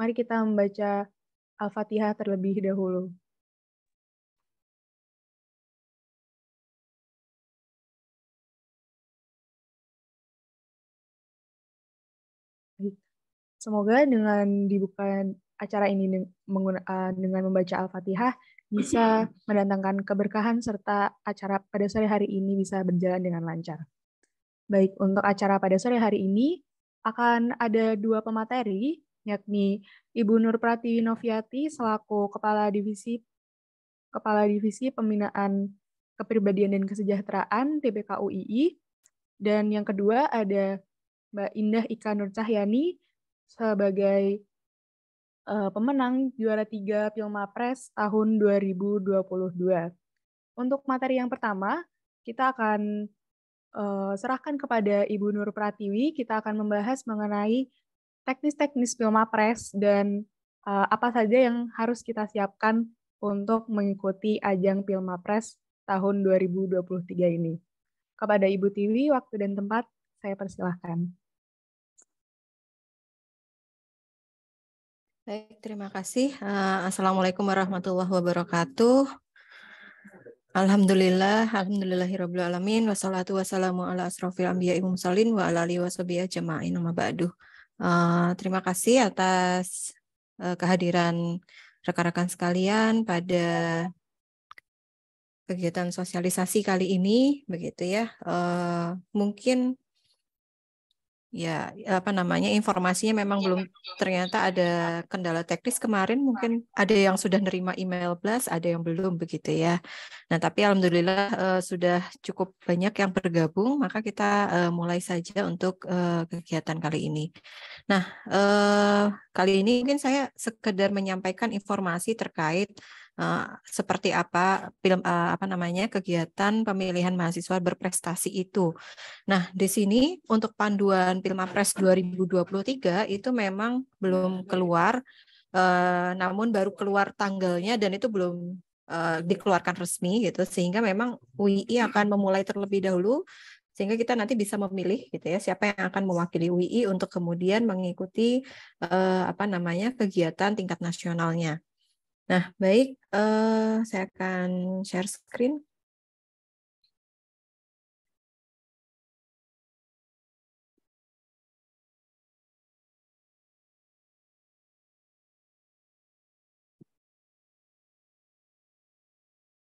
Mari kita membaca Al-Fatihah terlebih dahulu. Semoga dengan dibuka acara ini eh, dengan membaca Al-Fatihah bisa mendatangkan keberkahan serta acara pada sore hari ini bisa berjalan dengan lancar. Baik, untuk acara pada sore hari ini akan ada dua pemateri yakni Ibu Nur Pratiwi Noviati selaku Kepala Divisi Kepala Divisi Pembinaan Kepribadian dan Kesejahteraan TBKUII Dan yang kedua ada Mbak Indah Ika Nur Cahyani sebagai uh, pemenang juara tiga Pilmapres tahun 2022. Untuk materi yang pertama, kita akan uh, serahkan kepada Ibu Nur Pratiwi. Kita akan membahas mengenai teknis-teknis Pilmapres dan uh, apa saja yang harus kita siapkan untuk mengikuti ajang Pilmapres tahun 2023 ini. Kepada Ibu Tiwi, waktu dan tempat saya persilahkan. Baik, terima kasih. Eh, Assalamualaikum warahmatullahi wabarakatuh. Alhamdulillah, Alhamdulillahirobbilalamin. Wassalamu'alaikum wassalatu wassalamu ala warahmatullahi wabarakatuh. Wassalamu'alaikum wa ala Eh, terima kasih atas uh, kehadiran rekan-rekan sekalian pada kegiatan sosialisasi kali ini, begitu ya. Uh, mungkin ya apa namanya informasinya memang iya, belum ternyata ada kendala teknis kemarin mungkin ada yang sudah nerima email plus ada yang belum begitu ya nah tapi alhamdulillah uh, sudah cukup banyak yang bergabung maka kita uh, mulai saja untuk uh, kegiatan kali ini nah uh, kali ini mungkin saya sekedar menyampaikan informasi terkait Eh, seperti apa film eh, apa namanya kegiatan pemilihan mahasiswa berprestasi itu. Nah, di sini untuk panduan Pilmapres 2023 itu memang belum keluar eh, namun baru keluar tanggalnya dan itu belum dikeluarkan resmi gitu sehingga memang UII akan memulai terlebih dahulu sehingga kita nanti bisa memilih gitu ya siapa yang akan mewakili UII untuk kemudian mengikuti uh, apa namanya kegiatan tingkat nasionalnya. Nah, baik, uh, saya akan share screen.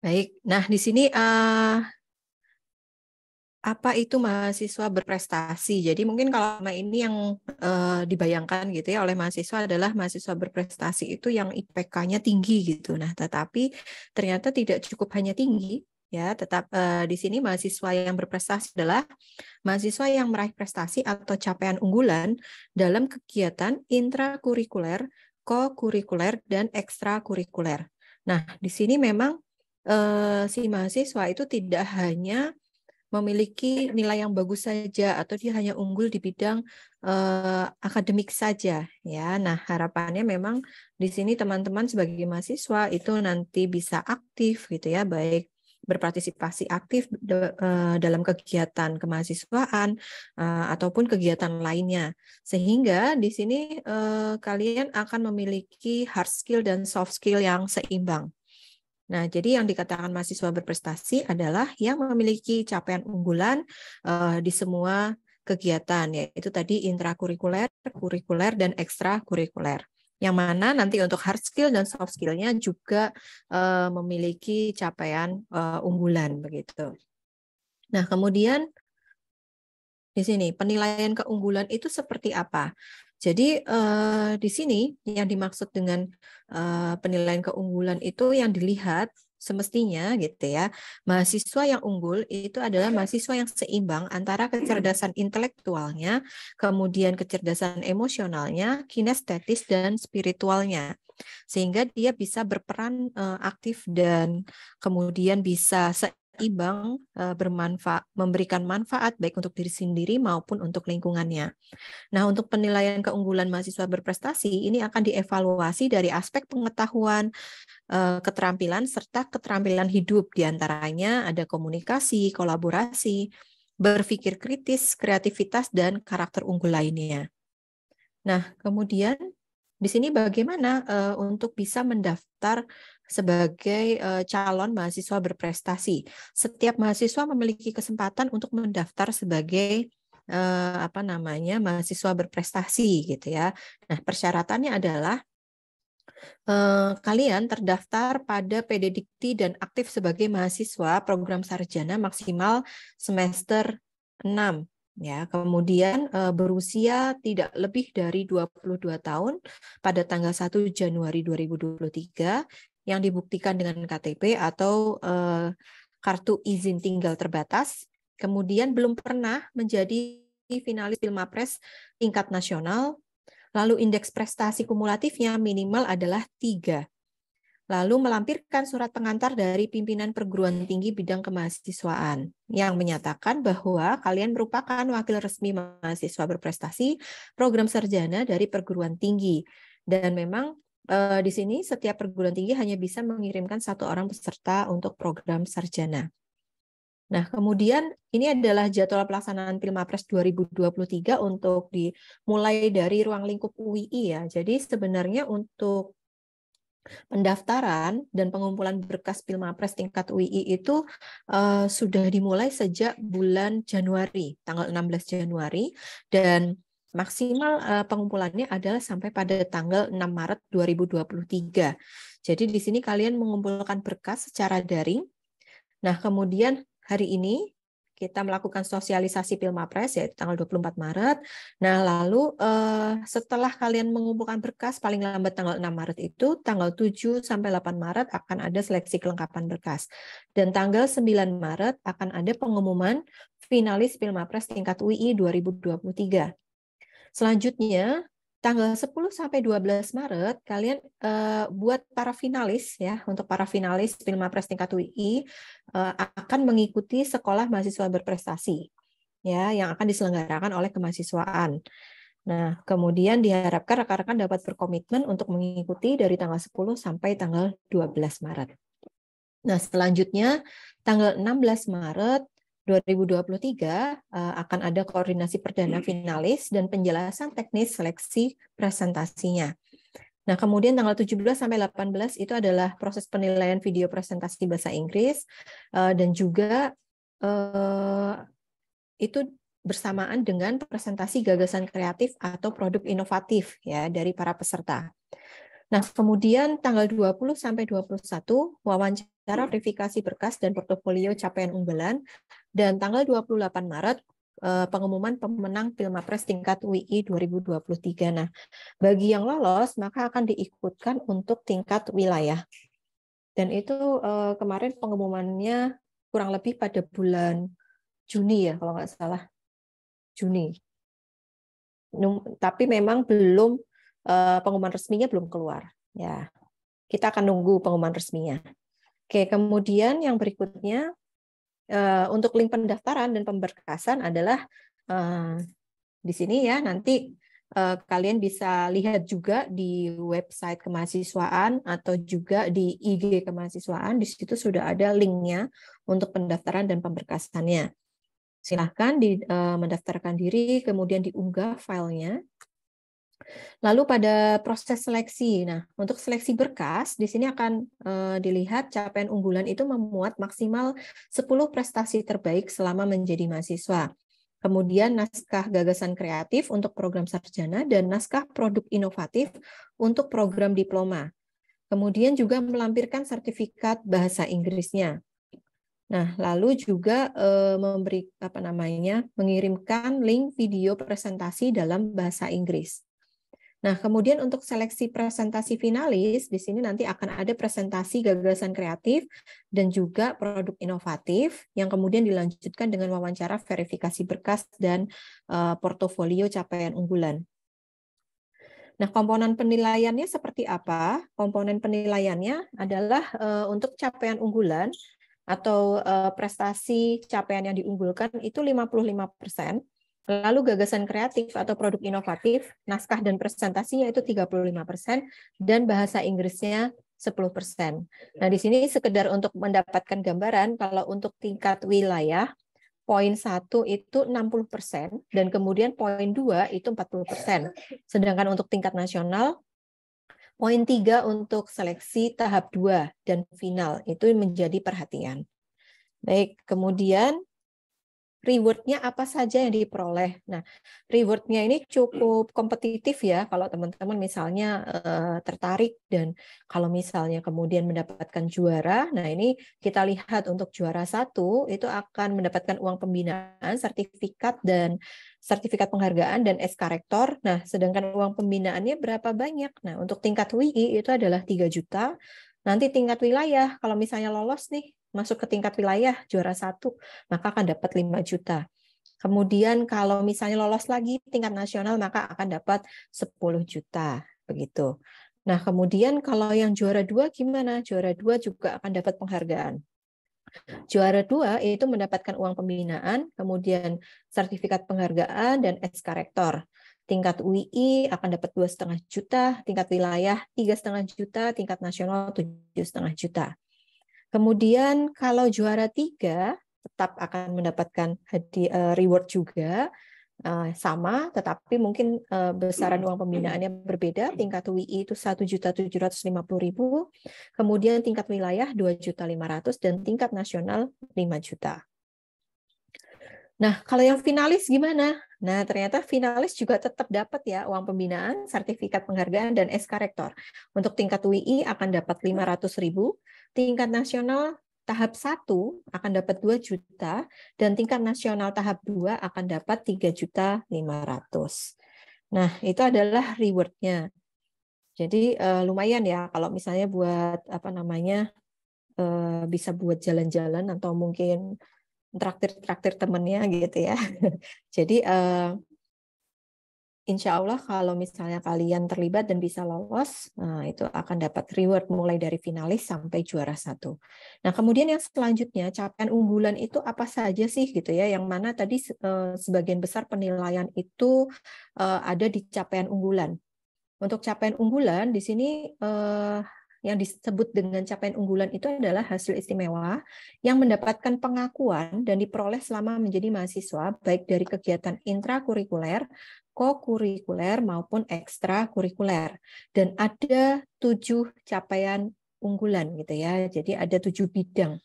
Baik, nah di sini uh, apa itu mahasiswa berprestasi. Jadi mungkin kalau ini yang uh, dibayangkan gitu ya oleh mahasiswa adalah mahasiswa berprestasi itu yang IPK-nya tinggi gitu. Nah, tetapi ternyata tidak cukup hanya tinggi ya, tetap uh, di sini mahasiswa yang berprestasi adalah mahasiswa yang meraih prestasi atau capaian unggulan dalam kegiatan intrakurikuler, kokurikuler dan ekstrakurikuler. Nah, di sini memang uh, si mahasiswa itu tidak hanya memiliki nilai yang bagus saja atau dia hanya unggul di bidang uh, akademik saja ya. Nah, harapannya memang di sini teman-teman sebagai mahasiswa itu nanti bisa aktif gitu ya, baik berpartisipasi aktif eh, dalam kegiatan kemahasiswaan eh, ataupun kegiatan lainnya sehingga di sini kalian akan memiliki hard skill dan soft skill yang seimbang Nah, jadi yang dikatakan mahasiswa berprestasi adalah yang memiliki capaian unggulan uh, di semua kegiatan, yaitu tadi intrakurikuler, kurikuler, dan ekstrakurikuler. Yang mana nanti untuk hard skill dan soft skillnya juga uh, memiliki capaian uh, unggulan begitu. Nah, kemudian di sini penilaian keunggulan itu seperti apa? Jadi uh, di sini yang dimaksud dengan uh, penilaian keunggulan itu yang dilihat semestinya gitu ya. Mahasiswa yang unggul itu adalah mahasiswa yang seimbang antara kecerdasan intelektualnya, kemudian kecerdasan emosionalnya, kinestetis dan spiritualnya. Sehingga dia bisa berperan uh, aktif dan kemudian bisa IBANG eh, bermanfaat memberikan manfaat baik untuk diri sendiri maupun untuk lingkungannya. Nah, untuk penilaian keunggulan mahasiswa berprestasi ini akan dievaluasi dari aspek pengetahuan, eh, keterampilan serta keterampilan hidup diantaranya ada komunikasi, kolaborasi, berpikir kritis, kreativitas dan karakter unggul lainnya. Nah, kemudian di sini bagaimana uh, untuk bisa mendaftar sebagai eh, calon mahasiswa berprestasi. Setiap mahasiswa memiliki kesempatan untuk mendaftar sebagai eh, apa namanya mahasiswa berprestasi gitu ya. Nah persyaratannya adalah eh, kalian terdaftar pada PD dan aktif sebagai mahasiswa program sarjana maksimal semester 6 ya. Kemudian berusia tidak lebih dari 22 tahun pada tanggal 1 Januari 2023 yang dibuktikan dengan KTP atau eh, kartu izin tinggal terbatas, kemudian belum pernah menjadi finalis film Pilmapres tingkat nasional, lalu indeks prestasi kumulatifnya minimal adalah tiga. Lalu melampirkan surat pengantar dari pimpinan perguruan tinggi bidang kemahasiswaan yang menyatakan bahwa kalian merupakan wakil resmi mahasiswa berprestasi program sarjana dari perguruan tinggi. Dan memang Eh, di sini setiap perguruan tinggi hanya bisa mengirimkan satu orang peserta untuk program sarjana. Nah, kemudian ini adalah jadwal pelaksanaan Pilmapres 2023 untuk dimulai dari ruang lingkup UI ya. Jadi sebenarnya untuk pendaftaran dan pengumpulan berkas Pilmapres tingkat UI itu uh, sudah dimulai sejak bulan Januari, tanggal 16 Januari dan maksimal uh, pengumpulannya adalah sampai pada tanggal 6 Maret 2023. Jadi di sini kalian mengumpulkan berkas secara daring. Nah, kemudian hari ini kita melakukan sosialisasi Pilmapres ya tanggal 24 Maret. Nah, lalu uh, setelah kalian mengumpulkan berkas paling lambat tanggal 6 Maret itu tanggal 7 sampai 8 Maret akan ada seleksi kelengkapan berkas. Dan tanggal 9 Maret akan ada pengumuman finalis Pilmapres tingkat UI 2023. Selanjutnya, tanggal 10 sampai 12 Maret kalian uh, buat para finalis ya untuk para finalis Pilmapres tingkat UI uh, eh, akan mengikuti sekolah mahasiswa berprestasi ya yang akan diselenggarakan oleh kemahasiswaan. Nah, kemudian diharapkan rekan-rekan dapat berkomitmen untuk mengikuti dari tanggal 10 sampai tanggal 12 Maret. Nah, selanjutnya tanggal 16 Maret 2023 eh, akan ada koordinasi perdana hmm. finalis dan penjelasan teknis seleksi presentasinya. Nah, kemudian tanggal 17 sampai 18 itu adalah proses penilaian video presentasi bahasa Inggris eh, dan juga eh, itu bersamaan dengan presentasi gagasan kreatif atau produk inovatif ya dari para peserta. Nah, kemudian tanggal 20 sampai 21 wawancara hmm. verifikasi berkas dan portofolio capaian unggulan dan tanggal 28 Maret eh, pengumuman pemenang Pilmapres tingkat WI 2023. Nah, bagi yang lolos maka akan diikutkan untuk tingkat wilayah. Dan itu eh, kemarin pengumumannya kurang lebih pada bulan Juni ya kalau nggak salah. Juni. Tapi memang belum eh, pengumuman resminya belum keluar. Ya. Kita akan nunggu pengumuman resminya. Oke, kemudian yang berikutnya Eh, untuk link pendaftaran dan pemberkasan adalah uh, di sini ya nanti uh, kalian bisa lihat juga di website kemahasiswaan atau juga di IG kemahasiswaan di situ sudah ada linknya untuk pendaftaran dan pemberkasannya silahkan di, uh, mendaftarkan diri kemudian diunggah filenya Lalu pada proses seleksi, nah untuk seleksi berkas di sini akan e, dilihat capaian unggulan itu memuat maksimal 10 prestasi terbaik selama menjadi mahasiswa. Kemudian naskah gagasan kreatif untuk program sarjana dan naskah produk inovatif untuk program diploma. Kemudian juga melampirkan sertifikat bahasa Inggrisnya. Nah, lalu juga e, memberi apa namanya? mengirimkan link video presentasi dalam bahasa Inggris. Nah, kemudian untuk seleksi presentasi finalis, di sini nanti akan ada presentasi gagasan kreatif dan juga produk inovatif yang kemudian dilanjutkan dengan wawancara verifikasi berkas dan uh, portofolio capaian unggulan. Nah, komponen penilaiannya seperti apa? Komponen penilaiannya adalah uh, untuk capaian unggulan atau uh, prestasi capaian yang diunggulkan itu 55 persen Lalu gagasan kreatif atau produk inovatif, naskah dan puluh lima 35% dan bahasa Inggrisnya 10%. Nah, di sini sekedar untuk mendapatkan gambaran kalau untuk tingkat wilayah poin 1 itu 60% dan kemudian poin 2 itu 40%. Sedangkan untuk tingkat nasional poin 3 untuk seleksi tahap 2 dan final itu menjadi perhatian. Baik, kemudian rewardnya apa saja yang diperoleh. Nah, rewardnya ini cukup kompetitif ya kalau teman-teman misalnya uh, tertarik dan kalau misalnya kemudian mendapatkan juara, nah ini kita lihat untuk juara satu itu akan mendapatkan uang pembinaan, sertifikat dan sertifikat penghargaan dan SK rektor. Nah, sedangkan uang pembinaannya berapa banyak? Nah, untuk tingkat WI itu adalah 3 juta. Nanti tingkat wilayah kalau misalnya lolos nih masuk ke tingkat wilayah juara satu, maka akan dapat 5 juta. Kemudian kalau misalnya lolos lagi tingkat nasional maka akan dapat 10 juta begitu. Nah, kemudian kalau yang juara dua gimana? Juara dua juga akan dapat penghargaan. Juara dua itu mendapatkan uang pembinaan, kemudian sertifikat penghargaan dan SK rektor. Tingkat UI akan dapat dua setengah juta, tingkat wilayah tiga setengah juta, tingkat nasional tujuh setengah juta. Kemudian kalau juara tiga tetap akan mendapatkan hadiah eh, reward juga eh, sama, tetapi mungkin eh, besaran uang pembinaannya berbeda. Tingkat WI itu satu 1.750.000, kemudian tingkat wilayah dua 2.500 dan tingkat nasional lima juta. Nah, kalau yang finalis gimana? Nah, ternyata finalis juga tetap dapat ya uang pembinaan, sertifikat penghargaan, dan SK Rektor. Untuk tingkat WI akan dapat 500 ribu, tingkat nasional tahap 1 akan dapat 2 juta dan tingkat nasional tahap 2 akan dapat 3 juta 500. Nah, itu adalah rewardnya. Jadi uh, lumayan ya kalau misalnya buat apa namanya uh, bisa buat jalan-jalan atau mungkin traktir-traktir temennya gitu ya. Jadi uh, insya Allah kalau misalnya kalian terlibat dan bisa lolos, nah itu akan dapat reward mulai dari finalis sampai juara satu. Nah kemudian yang selanjutnya capaian unggulan itu apa saja sih gitu ya? Yang mana tadi eh, sebagian besar penilaian itu eh, ada di capaian unggulan. Untuk capaian unggulan di sini eh, yang disebut dengan capaian unggulan itu adalah hasil istimewa yang mendapatkan pengakuan dan diperoleh selama menjadi mahasiswa baik dari kegiatan intrakurikuler kokurikuler maupun ekstrakurikuler dan ada tujuh capaian unggulan gitu ya jadi ada tujuh bidang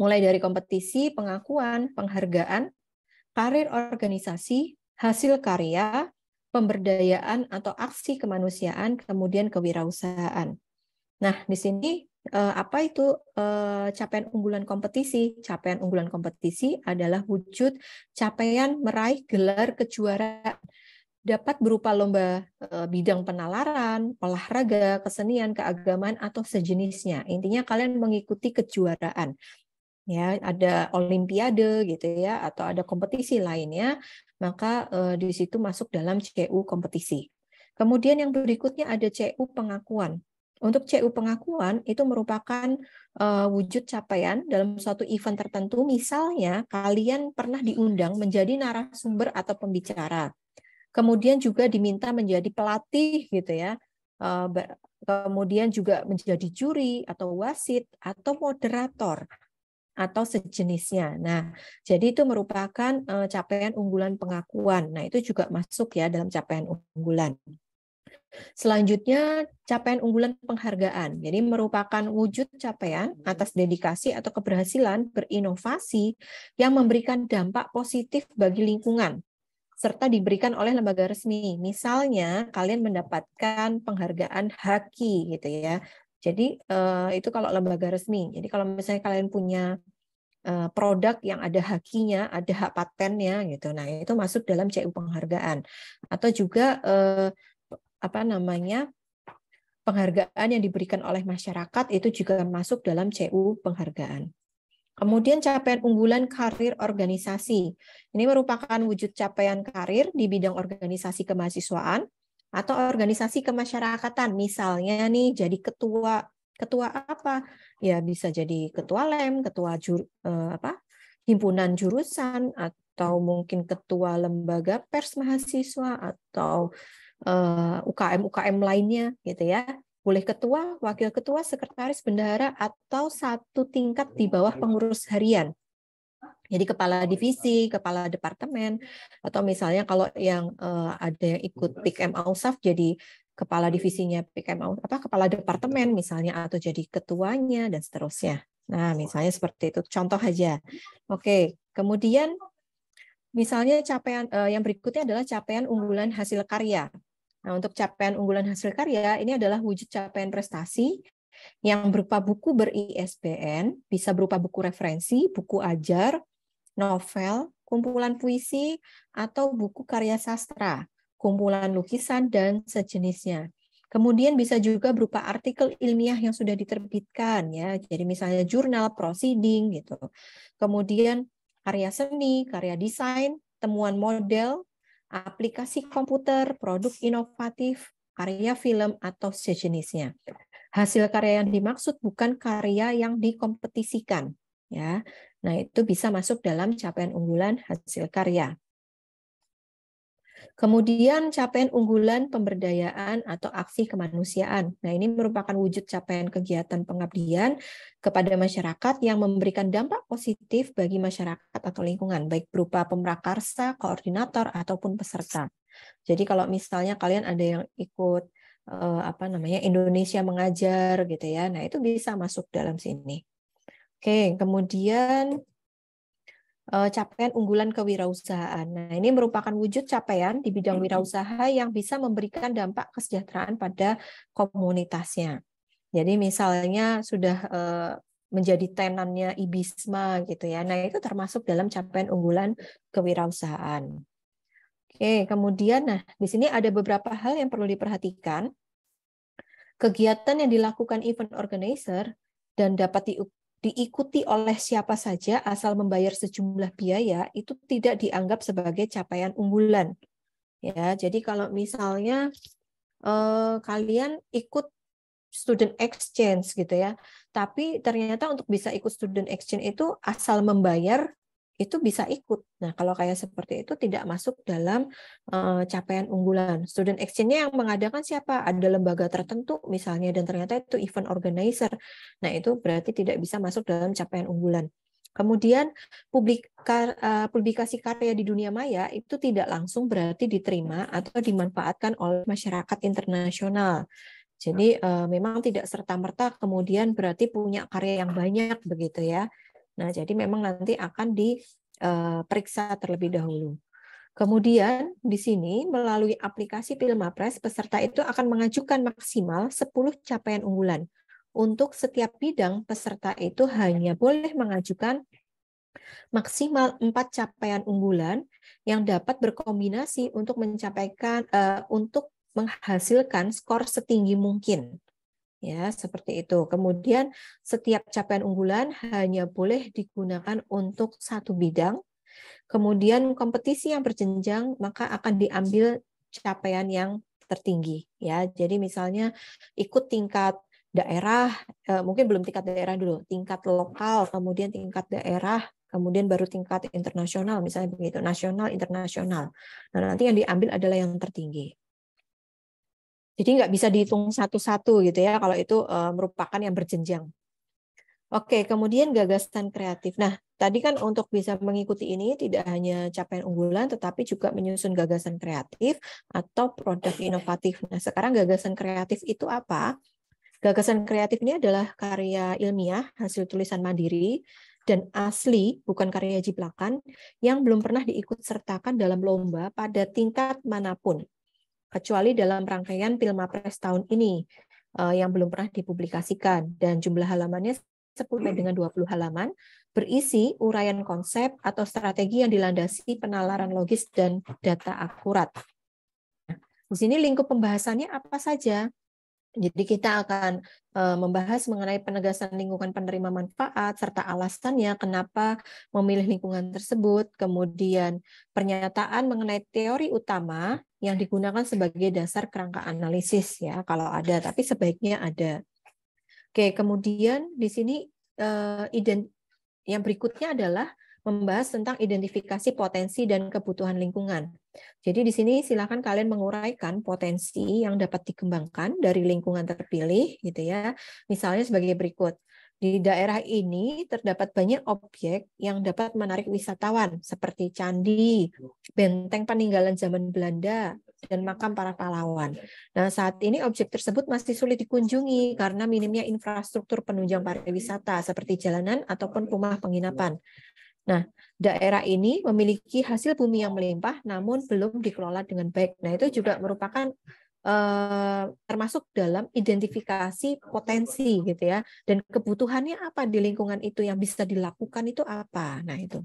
mulai dari kompetisi pengakuan penghargaan karir organisasi hasil karya pemberdayaan atau aksi kemanusiaan kemudian kewirausahaan nah di sini uh, apa itu uh, capaian unggulan kompetisi? Capaian unggulan kompetisi adalah wujud capaian meraih gelar kejuaraan dapat berupa lomba uh, bidang penalaran, olahraga, kesenian, keagamaan atau sejenisnya. Intinya kalian mengikuti kejuaraan. Ya, ada olimpiade gitu ya atau ada kompetisi lainnya, maka e, di situ masuk dalam CU kompetisi. Kemudian yang berikutnya ada CU pengakuan. Untuk CU pengakuan itu merupakan uh, wujud capaian dalam suatu event tertentu, misalnya kalian pernah diundang menjadi narasumber atau pembicara. Kemudian juga diminta menjadi pelatih gitu ya. Uh, kemudian juga menjadi juri atau wasit atau moderator atau sejenisnya. Nah, jadi itu merupakan uh, capaian unggulan pengakuan. Nah, itu juga masuk ya dalam capaian unggulan. Selanjutnya, capaian unggulan penghargaan. Jadi merupakan wujud capaian hmm. atas dedikasi atau keberhasilan berinovasi yang memberikan dampak positif bagi lingkungan serta diberikan oleh lembaga resmi. Misalnya kalian mendapatkan penghargaan HAKI gitu ya. Jadi eh, itu kalau lembaga resmi. Jadi kalau misalnya kalian punya eh, produk yang ada hakinya, ada hak patennya gitu. Nah, itu masuk dalam CU penghargaan. Atau juga eh, apa namanya penghargaan yang diberikan oleh masyarakat itu juga masuk dalam CU penghargaan. Kemudian capaian unggulan karir organisasi. Ini merupakan wujud capaian karir di bidang organisasi kemahasiswaan atau organisasi kemasyarakatan. Misalnya nih jadi ketua ketua apa? Ya bisa jadi ketua LEM, ketua jur, eh, apa? himpunan jurusan atau mungkin ketua lembaga pers mahasiswa atau Eh, UKM-UKM lainnya gitu ya. Boleh ketua, wakil ketua, sekretaris, bendahara atau satu tingkat di bawah pengurus harian. Jadi kepala divisi, kepala departemen, atau misalnya kalau yang eh, ada yang ikut PKM AUSAF jadi kepala divisinya PKM apa kepala departemen misalnya atau jadi ketuanya dan seterusnya. Nah, misalnya seperti itu contoh aja. Oke, kemudian Misalnya capaian uh, yang berikutnya adalah capaian unggulan hasil karya. Nah, untuk capaian unggulan hasil karya ini adalah wujud capaian prestasi yang berupa buku ber-ISBN, bisa berupa buku referensi, buku ajar, novel, kumpulan puisi, atau buku karya sastra, kumpulan lukisan, dan sejenisnya. Kemudian bisa juga berupa artikel ilmiah yang sudah diterbitkan ya. Jadi misalnya jurnal, proceeding gitu. Kemudian karya seni, karya desain, temuan model, aplikasi komputer, produk inovatif, karya film, atau sejenisnya. Hasil karya yang dimaksud bukan karya yang dikompetisikan. ya. Nah, itu bisa masuk dalam capaian unggulan hasil karya. Kemudian capaian unggulan pemberdayaan atau aksi kemanusiaan. Nah, ini merupakan wujud capaian kegiatan pengabdian kepada masyarakat yang memberikan dampak positif bagi masyarakat atau lingkungan, baik berupa pemrakarsa, koordinator ataupun peserta. Jadi kalau misalnya kalian ada yang ikut eh, apa namanya Indonesia mengajar gitu ya. Nah, itu bisa masuk dalam sini. Oke, kemudian Eh, capaian unggulan kewirausahaan. Nah, ini merupakan wujud capaian di bidang wirausaha yang bisa memberikan dampak kesejahteraan pada komunitasnya. Jadi misalnya sudah eh, menjadi tenannya Ibisma gitu ya. Nah, itu termasuk dalam capaian unggulan kewirausahaan. Oke, kemudian nah di sini ada beberapa hal yang perlu diperhatikan. Kegiatan yang dilakukan event organizer dan dapat diikuti oleh siapa saja asal membayar sejumlah biaya itu tidak dianggap sebagai capaian unggulan. Ya, jadi kalau misalnya eh, kalian ikut student exchange gitu ya, tapi ternyata untuk bisa ikut student exchange itu asal membayar itu bisa ikut. Nah, kalau kayak seperti itu tidak masuk dalam uh, capaian unggulan. Student exchange-nya yang mengadakan siapa? Ada lembaga tertentu misalnya dan ternyata itu event organizer. Nah, itu berarti tidak bisa masuk dalam capaian unggulan. Kemudian publika, eh, publikasi karya di dunia maya itu tidak langsung berarti diterima atau dimanfaatkan oleh masyarakat internasional. Jadi eh, memang tidak serta merta kemudian berarti punya karya yang banyak begitu ya. Nah, jadi memang nanti akan diperiksa eh, terlebih dahulu. Kemudian di sini melalui aplikasi Pilmapres peserta itu akan mengajukan maksimal 10 capaian unggulan. Untuk setiap bidang peserta itu hanya boleh mengajukan maksimal 4 capaian unggulan yang dapat berkombinasi untuk mencapaikan uh, eh, untuk menghasilkan skor setinggi mungkin. Ya, seperti itu. Kemudian setiap capaian unggulan hanya boleh digunakan untuk satu bidang. Kemudian kompetisi yang berjenjang maka akan diambil capaian yang tertinggi ya. Jadi misalnya ikut tingkat daerah eh, mungkin belum tingkat daerah dulu, tingkat lokal, kemudian tingkat daerah, kemudian baru tingkat internasional misalnya begitu, nasional, internasional. Nah, nanti yang diambil adalah yang tertinggi. Jadi nggak bisa dihitung satu-satu gitu ya kalau itu uh, merupakan yang berjenjang. Oke, kemudian gagasan kreatif. Nah, tadi kan untuk bisa mengikuti ini tidak hanya capaian unggulan, tetapi juga menyusun gagasan kreatif atau produk inovatif. Nah, sekarang gagasan kreatif itu apa? Gagasan kreatif ini adalah karya ilmiah, hasil tulisan mandiri, dan asli, bukan karya jiplakan, yang belum pernah diikut sertakan dalam lomba pada tingkat manapun kecuali dalam rangkaian Pilmapres tahun ini uh, yang belum pernah dipublikasikan dan jumlah halamannya 10 hmm. dengan 20 halaman berisi uraian konsep atau strategi yang dilandasi penalaran logis dan data akurat. di sini lingkup pembahasannya apa saja? Jadi kita akan eh, membahas mengenai penegasan lingkungan penerima manfaat serta alasannya kenapa memilih lingkungan tersebut, kemudian pernyataan mengenai teori utama yang digunakan sebagai dasar kerangka analisis ya kalau ada tapi sebaiknya ada. Oke, kemudian di sini eh, ident yang berikutnya adalah membahas tentang identifikasi potensi dan kebutuhan lingkungan. Jadi di sini silakan kalian menguraikan potensi yang dapat dikembangkan dari lingkungan terpilih gitu ya. Misalnya sebagai berikut. Di daerah ini terdapat banyak objek yang dapat menarik wisatawan seperti candi, benteng peninggalan zaman Belanda, dan makam para pahlawan. Nah, saat ini objek tersebut masih sulit dikunjungi karena minimnya infrastruktur penunjang pariwisata seperti jalanan ataupun rumah penginapan. Nah, daerah ini memiliki hasil bumi yang melimpah namun belum dikelola dengan baik. Nah, itu juga merupakan Eh, termasuk dalam identifikasi potensi gitu ya dan kebutuhannya apa di lingkungan itu yang bisa dilakukan itu apa nah itu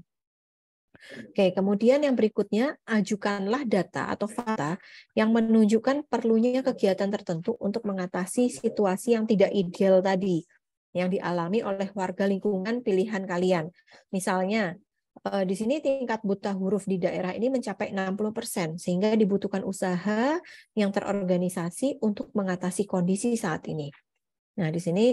Oke, kemudian yang berikutnya, ajukanlah data atau fakta yang menunjukkan perlunya kegiatan tertentu untuk mengatasi situasi yang tidak ideal tadi yang dialami oleh warga lingkungan pilihan kalian. Misalnya, Eh, di sini tingkat buta huruf di daerah ini mencapai 60%, sehingga dibutuhkan usaha yang terorganisasi untuk mengatasi kondisi saat ini. Nah, di sini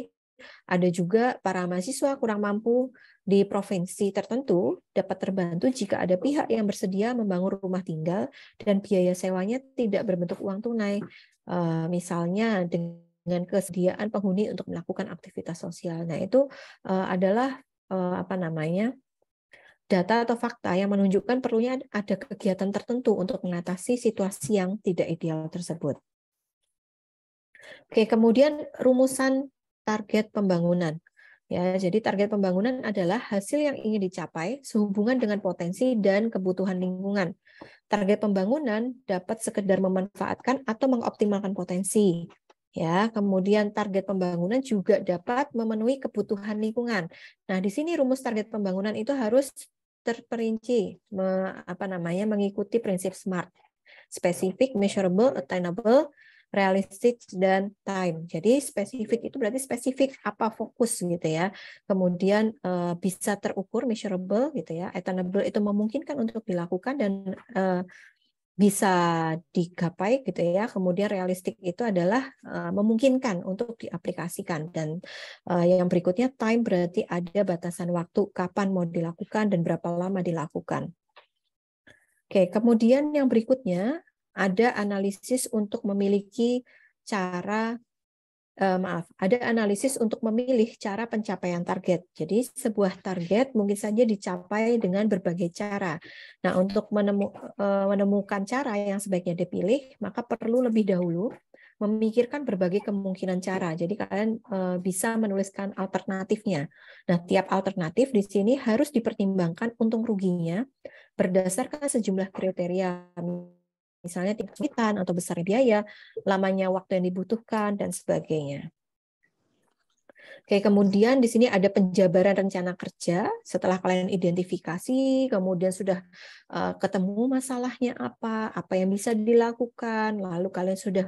ada juga para mahasiswa kurang mampu di provinsi tertentu dapat terbantu jika ada pihak yang bersedia membangun rumah tinggal dan biaya sewanya tidak berbentuk uang tunai, eh, misalnya dengan kesediaan penghuni untuk melakukan aktivitas sosial. Nah, itu eh, adalah apa namanya? data atau fakta yang menunjukkan perlunya ada kegiatan tertentu untuk mengatasi situasi yang tidak ideal tersebut. Oke, kemudian rumusan target pembangunan. Ya, jadi target pembangunan adalah hasil yang ingin dicapai sehubungan dengan potensi dan kebutuhan lingkungan. Target pembangunan dapat sekedar memanfaatkan atau mengoptimalkan potensi. Ya, kemudian target pembangunan juga dapat memenuhi kebutuhan lingkungan. Nah, di sini rumus target pembangunan itu harus terperinci me, apa namanya mengikuti prinsip SMART spesifik, measurable, attainable, realistic dan time. Jadi spesifik itu berarti spesifik apa fokus gitu ya. Kemudian uh, bisa terukur measurable gitu ya. Attainable itu memungkinkan untuk dilakukan dan uh, bisa digapai gitu ya. Kemudian realistik itu adalah uh, memungkinkan untuk diaplikasikan dan uh, yang berikutnya time berarti ada batasan waktu kapan mau dilakukan dan berapa lama dilakukan. Oke, kemudian yang berikutnya ada analisis untuk memiliki cara Eh, maaf, ada analisis untuk memilih cara pencapaian target. Jadi sebuah target mungkin saja dicapai dengan berbagai cara. Nah, untuk menemu, eh, menemukan cara yang sebaiknya dipilih, maka perlu lebih dahulu memikirkan berbagai kemungkinan cara. Jadi kalian eh, bisa menuliskan alternatifnya. Nah, tiap alternatif di sini harus dipertimbangkan untung ruginya berdasarkan sejumlah kriteria misalnya tingkat kesulitan atau besarnya biaya, lamanya waktu yang dibutuhkan, dan sebagainya. Oke, kemudian di sini ada penjabaran rencana kerja. Setelah kalian identifikasi, kemudian sudah eh, ketemu masalahnya apa, apa yang bisa dilakukan, lalu kalian sudah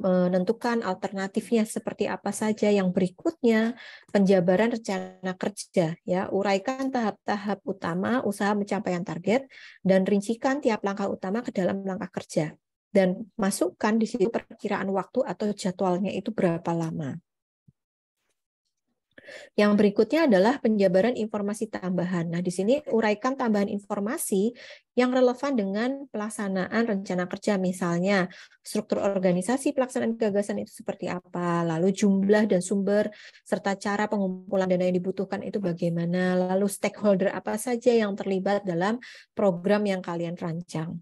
menentukan alternatifnya seperti apa saja. Yang berikutnya, penjabaran rencana kerja ya, uraikan tahap-tahap utama usaha yang target dan rincikan tiap langkah utama ke dalam langkah kerja dan masukkan di situ perkiraan waktu atau jadwalnya itu berapa lama. Yang berikutnya adalah penjabaran informasi tambahan. Nah, di sini uraikan tambahan informasi yang relevan dengan pelaksanaan rencana kerja misalnya struktur organisasi pelaksanaan gagasan itu seperti apa, lalu jumlah dan sumber serta cara pengumpulan dana yang dibutuhkan itu bagaimana, lalu stakeholder apa saja yang terlibat dalam program yang kalian rancang.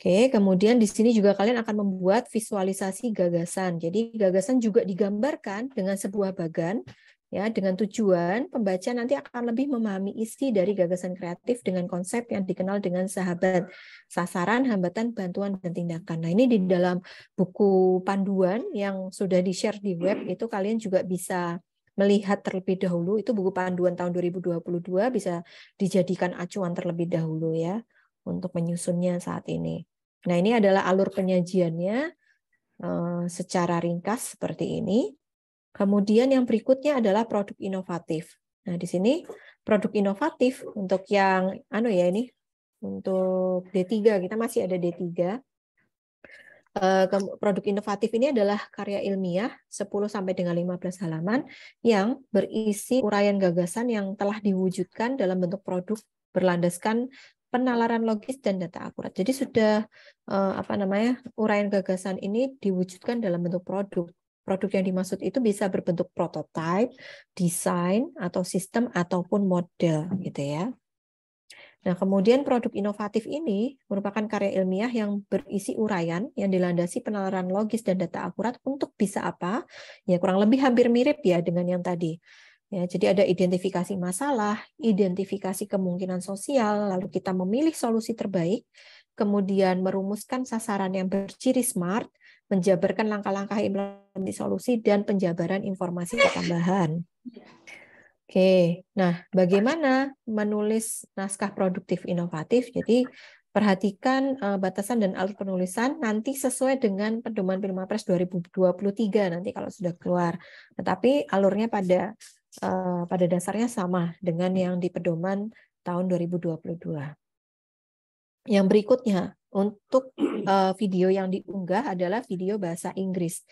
Oke, kemudian di sini juga kalian akan membuat visualisasi gagasan. Jadi gagasan juga digambarkan dengan sebuah bagan ya dengan tujuan pembaca nanti akan lebih memahami isi dari gagasan kreatif dengan konsep yang dikenal dengan sahabat, sasaran, hambatan, bantuan dan tindakan. Nah, ini di dalam buku panduan yang sudah di-share di web itu kalian juga bisa melihat terlebih dahulu itu buku panduan tahun 2022 bisa dijadikan acuan terlebih dahulu ya untuk menyusunnya saat ini. Nah, ini adalah alur penyajiannya eh, secara ringkas seperti ini. Kemudian yang berikutnya adalah produk inovatif. Nah, di sini produk inovatif untuk yang anu ya ini untuk D3 kita masih ada D3. Eh, produk inovatif ini adalah karya ilmiah 10 sampai dengan 15 halaman yang berisi uraian gagasan yang telah diwujudkan dalam bentuk produk berlandaskan penalaran logis dan data akurat. Jadi sudah uh, apa namanya uraian gagasan ini diwujudkan dalam bentuk produk. Produk yang dimaksud itu bisa berbentuk prototipe, desain atau sistem ataupun model gitu ya. Nah, kemudian produk inovatif ini merupakan karya ilmiah yang berisi uraian yang dilandasi penalaran logis dan data akurat untuk bisa apa? Ya kurang lebih hampir mirip ya dengan yang tadi. Ya, jadi ada identifikasi masalah, identifikasi kemungkinan sosial, lalu kita memilih solusi terbaik, kemudian merumuskan sasaran yang berciri smart, menjabarkan langkah-langkah implementasi solusi dan penjabaran informasi tambahan. Oke, nah bagaimana menulis naskah produktif inovatif? Jadi perhatikan eh, batasan dan alur penulisan nanti sesuai dengan pedoman Pilmapres 2023 nanti kalau sudah keluar. Tetapi alurnya pada Eh, pada dasarnya sama dengan yang di pedoman tahun 2022. Yang berikutnya untuk eh, video yang diunggah adalah video bahasa Inggris.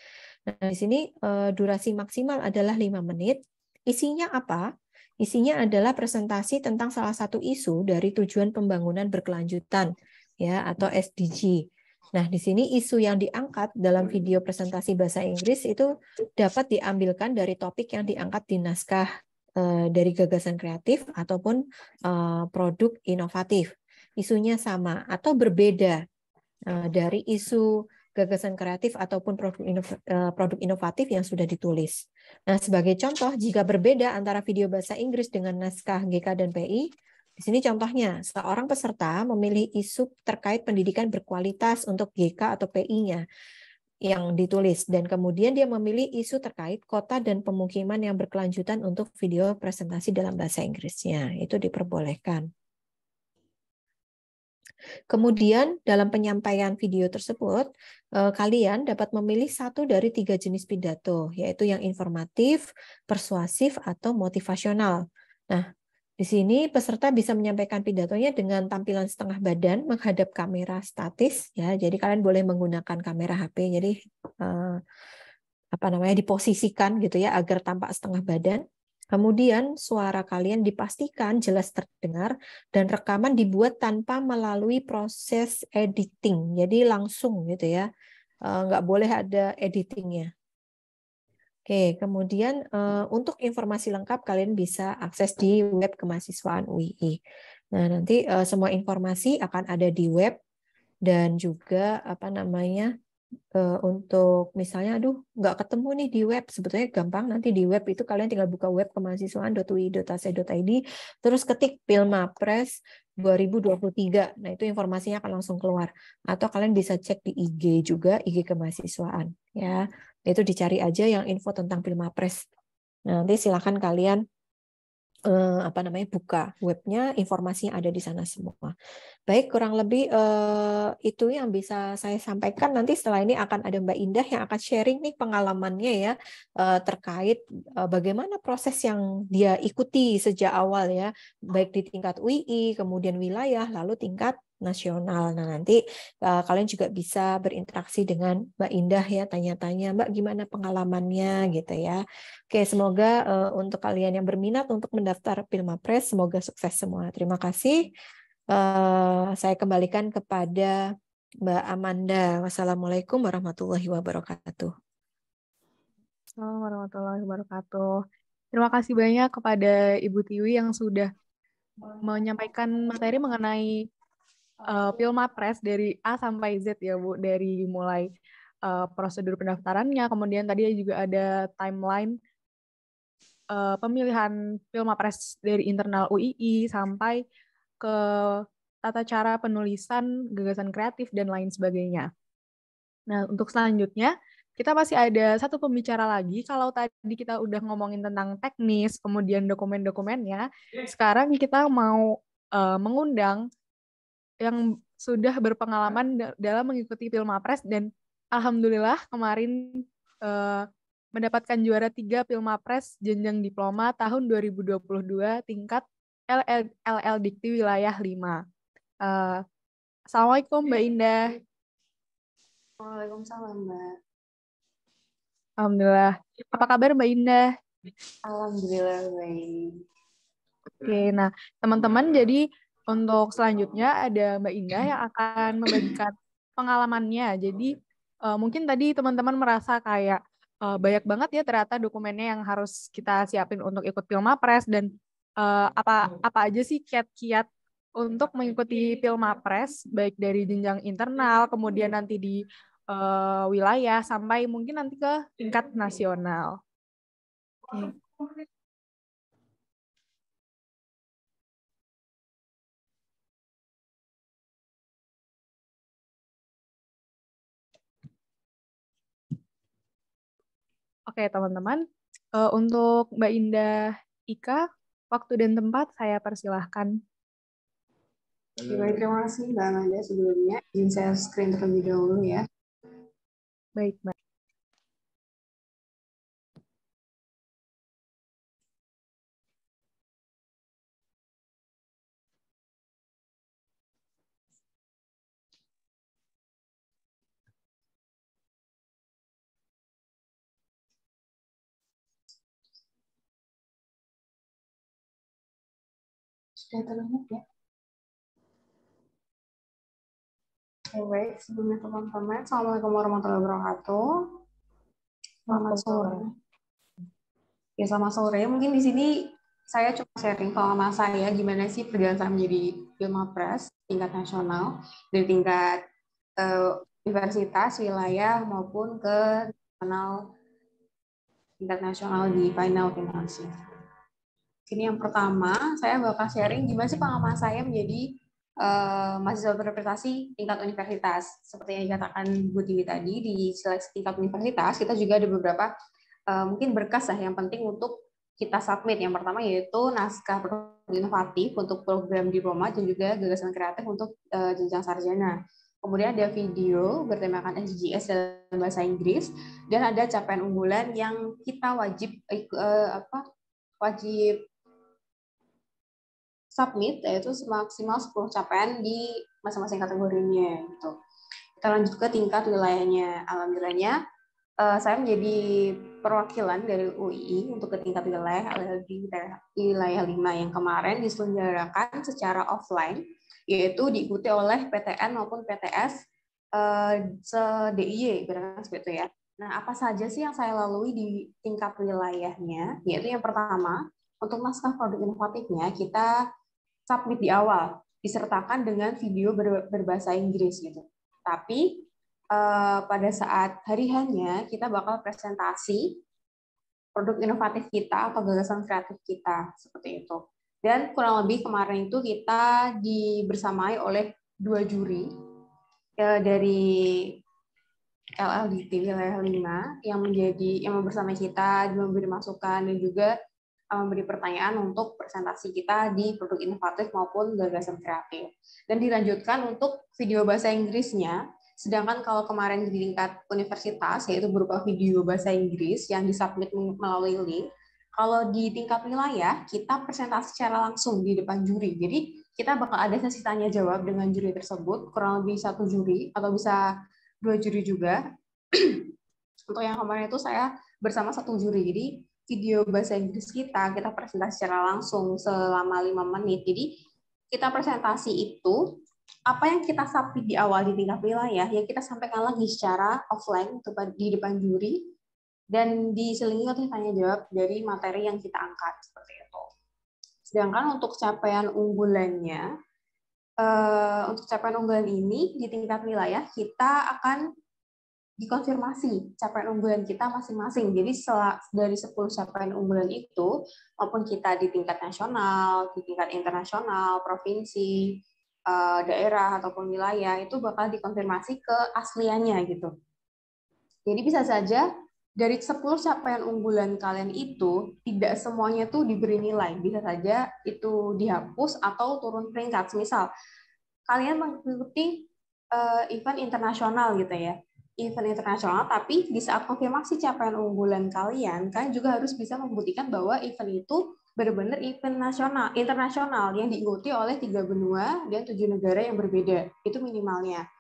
Nah, di sini eh, durasi maksimal adalah 5 menit. Isinya apa? Isinya adalah presentasi tentang salah satu isu dari tujuan pembangunan berkelanjutan ya atau SDG Nah, di sini isu yang diangkat dalam video presentasi bahasa Inggris itu dapat diambilkan dari topik yang diangkat di naskah eh, dari gagasan kreatif ataupun eh, produk inovatif. Isunya sama atau berbeda eh, dari isu gagasan kreatif ataupun produk, produk inovatif yang sudah ditulis. Nah, sebagai contoh, jika berbeda antara video bahasa Inggris dengan naskah GK dan PI, di sini contohnya, seorang peserta memilih isu terkait pendidikan berkualitas untuk GK atau PI-nya yang ditulis dan kemudian dia memilih isu terkait kota dan pemukiman yang berkelanjutan untuk video presentasi dalam bahasa Inggrisnya. Itu diperbolehkan. Kemudian dalam penyampaian video tersebut, eh, kalian dapat memilih satu dari tiga jenis pidato, yaitu yang informatif, persuasif, atau motivasional. Nah, di sini peserta bisa menyampaikan pidatonya dengan tampilan setengah badan menghadap kamera statis ya. Jadi kalian boleh menggunakan kamera HP. Jadi eh, apa namanya diposisikan gitu ya agar tampak setengah badan. Kemudian suara kalian dipastikan jelas terdengar dan rekaman dibuat tanpa melalui proses editing. Jadi langsung gitu ya. Eh, boleh ada editingnya Oke, kemudian eh, untuk informasi lengkap kalian bisa akses di web kemahasiswaan UII. Nah, nanti eh, semua informasi akan ada di web dan juga apa namanya eh, untuk misalnya aduh nggak ketemu nih di web sebetulnya gampang nanti di web itu kalian tinggal buka web kemahasiswaan.ui.ac.id terus ketik Pilmapres 2023 nah itu informasinya akan langsung keluar atau kalian bisa cek di IG juga IG kemahasiswaan ya itu dicari aja yang info tentang Pilmapres. Nah, nanti silakan kalian eh, apa namanya buka webnya informasinya ada di sana semua baik kurang lebih eh, itu yang bisa saya sampaikan nanti setelah ini akan ada Mbak Indah yang akan sharing nih pengalamannya ya eh, terkait eh, bagaimana proses yang dia ikuti sejak awal ya baik di tingkat UI kemudian wilayah lalu tingkat nasional. Nah, nanti uh, kalian juga bisa berinteraksi dengan Mbak Indah ya, tanya-tanya, Mbak gimana pengalamannya gitu ya. Oke, semoga uh, untuk kalian yang berminat untuk mendaftar Pilmapres semoga sukses semua. Terima kasih. Uh, saya kembalikan kepada Mbak Amanda. Wassalamualaikum warahmatullahi wabarakatuh. Assalamualaikum warahmatullahi wabarakatuh. Terima kasih banyak kepada Ibu Tiwi yang sudah menyampaikan materi mengenai uh, Press dari A sampai Z ya Bu, dari mulai uh, prosedur pendaftarannya, kemudian tadi juga ada timeline uh, pemilihan Press dari internal UII sampai ke tata cara penulisan, gagasan kreatif dan lain sebagainya. Nah, untuk selanjutnya kita masih ada satu pembicara lagi. Kalau tadi kita udah ngomongin tentang teknis, kemudian dokumen-dokumennya, sekarang kita mau uh, mengundang yang sudah berpengalaman dalam mengikuti Pilmapres dan alhamdulillah kemarin uh, mendapatkan juara tiga Pilmapres jenjang diploma tahun 2022 tingkat LL, LL Dikti wilayah 5. Uh, eh, Assalamualaikum Mbak Indah. Waalaikumsalam Mbak. Alhamdulillah. Apa kabar Mbak Indah? Alhamdulillah baik. Oke, nah teman-teman jadi untuk selanjutnya oh. ada Mbak Indah yang akan membagikan pengalamannya. Jadi uh, mungkin tadi teman-teman merasa kayak uh, banyak banget ya ternyata dokumennya yang harus kita siapin untuk ikut Pilmapres dan uh, apa apa aja sih kiat-kiat untuk mengikuti Pilmapres baik dari jenjang internal kemudian nanti di uh, wilayah sampai mungkin nanti ke tingkat nasional. Okay. Oke teman-teman, uh, untuk Mbak Indah Ika, waktu dan tempat saya persilahkan. Baik, terima kasih Mbak Amanda sebelumnya. Izin saya screen terlebih dahulu ya. Baik, Mbak. sudah terlihat ya. baik. sebelumnya teman-teman, Assalamualaikum warahmatullahi wabarakatuh. Selamat sore. Ya, selamat sore. Mungkin di sini saya cuma sharing pengalaman saya gimana sih perjalanan saya menjadi Ilma Press tingkat nasional dari tingkat uh, universitas, wilayah maupun ke nasional tingkat nasional di final Timor sini yang pertama, saya bakal sharing gimana sih pengalaman saya menjadi uh, mahasiswa interpretasi tingkat universitas. Seperti yang dikatakan Bu Dewi tadi, di seleksi tingkat universitas kita juga ada beberapa uh, mungkin berkas lah yang penting untuk kita submit. Yang pertama yaitu naskah inovatif untuk program diploma dan juga gagasan kreatif untuk uh, jenjang sarjana. Kemudian ada video bertemakan SGS dalam bahasa Inggris dan ada capaian unggulan yang kita wajib uh, apa wajib submit yaitu maksimal 10 capaian di masing-masing kategorinya gitu. Kita lanjut ke tingkat wilayahnya. Alhamdulillahnya uh, saya menjadi perwakilan dari UI untuk ke tingkat wilayah di wilayah 5 yang kemarin diselenggarakan secara offline yaitu diikuti oleh PTN maupun PTS eh, se DIY gitu seperti ya. Nah, apa saja sih yang saya lalui di tingkat wilayahnya? Yaitu yang pertama, untuk naskah produk inovatifnya kita submit di awal disertakan dengan video ber, berbahasa Inggris gitu. Tapi uh, pada saat hari hanya kita bakal presentasi produk inovatif kita atau gagasan kreatif kita seperti itu. Dan kurang lebih kemarin itu kita dibersamai oleh dua juri eh, dari LLDT wilayah 5 yang menjadi yang bersama kita memberi masukan dan juga memberi eh, pertanyaan untuk presentasi kita di produk inovatif maupun gagasan kreatif. Dan dilanjutkan untuk video bahasa Inggrisnya, sedangkan kalau kemarin di tingkat universitas, yaitu berupa video bahasa Inggris yang disubmit melalui link, kalau di tingkat wilayah, kita presentasi secara langsung di depan juri. Jadi kita bakal ada sesi tanya jawab dengan juri tersebut, kurang lebih satu juri atau bisa dua juri juga. Untuk yang kemarin itu saya bersama satu juri, jadi video bahasa Inggris kita, kita presentasi secara langsung selama lima menit. Jadi kita presentasi itu apa yang kita sapi di awal di tingkat wilayah ya kita sampaikan lagi secara offline di depan juri dan diselingi oleh tanya jawab dari materi yang kita angkat seperti itu. Sedangkan untuk capaian unggulannya, eh, untuk capaian unggulan ini di tingkat wilayah kita akan dikonfirmasi capaian unggulan kita masing-masing. Jadi dari 10 capaian unggulan itu, maupun kita di tingkat nasional, di tingkat internasional, provinsi, eh, daerah ataupun wilayah itu bakal dikonfirmasi ke asliannya gitu. Jadi bisa saja dari 10 capaian unggulan kalian itu tidak semuanya tuh diberi nilai. Bisa saja itu dihapus atau turun peringkat. Misal kalian mengikuti eh, event internasional gitu ya event internasional, tapi di saat konfirmasi capaian unggulan kalian, kalian juga harus bisa membuktikan bahwa event itu benar-benar event nasional, internasional yang diikuti oleh tiga benua dan tujuh negara yang berbeda. Itu minimalnya.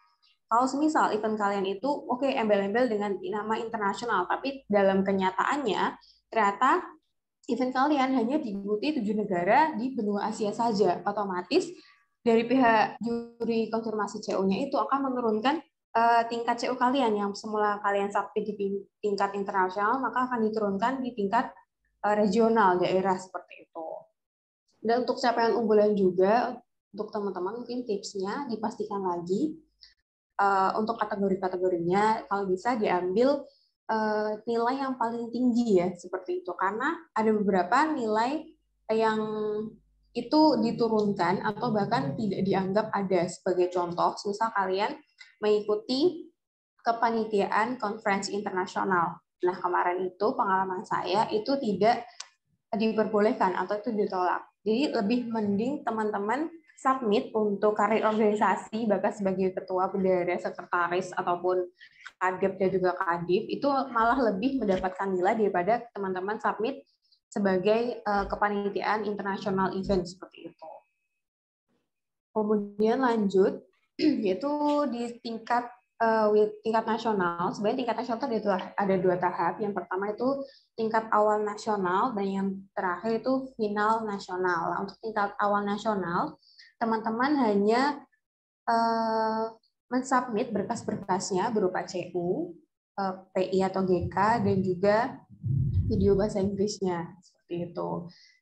Kalau semisal event kalian itu oke okay, embel-embel dengan nama internasional, tapi dalam kenyataannya ternyata event kalian hanya diikuti tujuh negara di benua Asia saja, otomatis dari pihak juri konfirmasi CO-nya itu akan menurunkan uh, tingkat CU kalian yang semula kalian sampai di tingkat internasional maka akan diturunkan di tingkat uh, regional daerah seperti itu. Dan untuk capaian unggulan juga untuk teman-teman mungkin tipsnya dipastikan lagi uh, untuk kategori-kategorinya kalau bisa diambil uh, nilai yang paling tinggi ya seperti itu karena ada beberapa nilai yang itu diturunkan atau bahkan tidak dianggap ada sebagai contoh misal kalian mengikuti kepanitiaan konferensi internasional. Nah, kemarin itu pengalaman saya itu tidak diperbolehkan atau itu ditolak. Jadi lebih mending teman-teman submit untuk karir organisasi bahkan sebagai ketua bendahara sekretaris ataupun kadep dan juga kadip itu malah lebih mendapatkan nilai daripada teman-teman submit sebagai uh, kepanitiaan internasional event seperti itu. Kemudian lanjut yaitu di tingkat uh, tingkat nasional. Sebenarnya tingkat nasional itu ada dua tahap. Yang pertama itu tingkat awal nasional dan yang terakhir itu final nasional. Nah, untuk tingkat awal nasional, teman-teman hanya uh, mensubmit berkas-berkasnya berupa CU, uh, eh, PI atau GK dan juga video bahasa Inggrisnya seperti itu.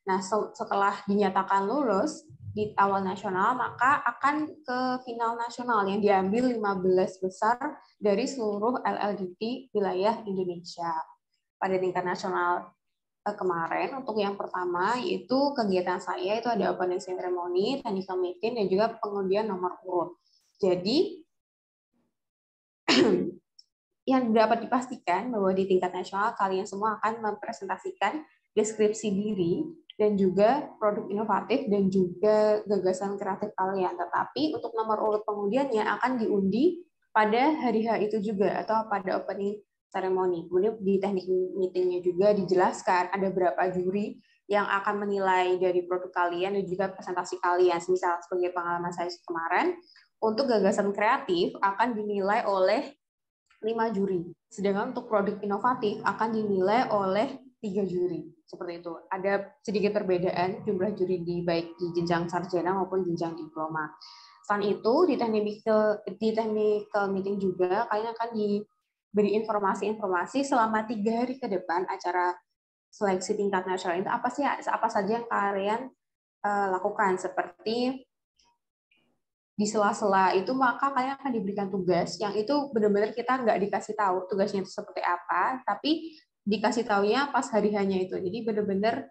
Nah, setelah dinyatakan lulus, di awal nasional, maka akan ke final nasional yang diambil 15 besar dari seluruh LLDT wilayah Indonesia. Pada tingkat nasional eh, kemarin, untuk yang pertama yaitu kegiatan saya itu ada opening ceremony, technical meeting, dan juga pengundian nomor urut. Jadi, yang dapat dipastikan bahwa di tingkat nasional kalian semua akan mempresentasikan deskripsi diri dan juga produk inovatif dan juga gagasan kreatif kalian. Tetapi untuk nomor urut pengundiannya akan diundi pada hari H itu juga atau pada opening ceremony. Kemudian di teknik meetingnya juga dijelaskan ada berapa juri yang akan menilai dari produk kalian dan juga presentasi kalian. Misal sebagai pengalaman saya kemarin, untuk gagasan kreatif akan dinilai oleh lima juri. Sedangkan untuk produk inovatif akan dinilai oleh tiga juri seperti itu. Ada sedikit perbedaan jumlah juri di baik di jenjang sarjana maupun jenjang diploma. Selain itu di technical di technical meeting juga kalian akan diberi informasi-informasi selama tiga hari ke depan acara seleksi tingkat nasional itu apa sih apa saja yang kalian uh, lakukan seperti di sela-sela itu maka kalian akan diberikan tugas yang itu benar-benar kita nggak dikasih tahu tugasnya itu seperti apa tapi dikasih taunya pas hari hanya itu. Jadi benar-benar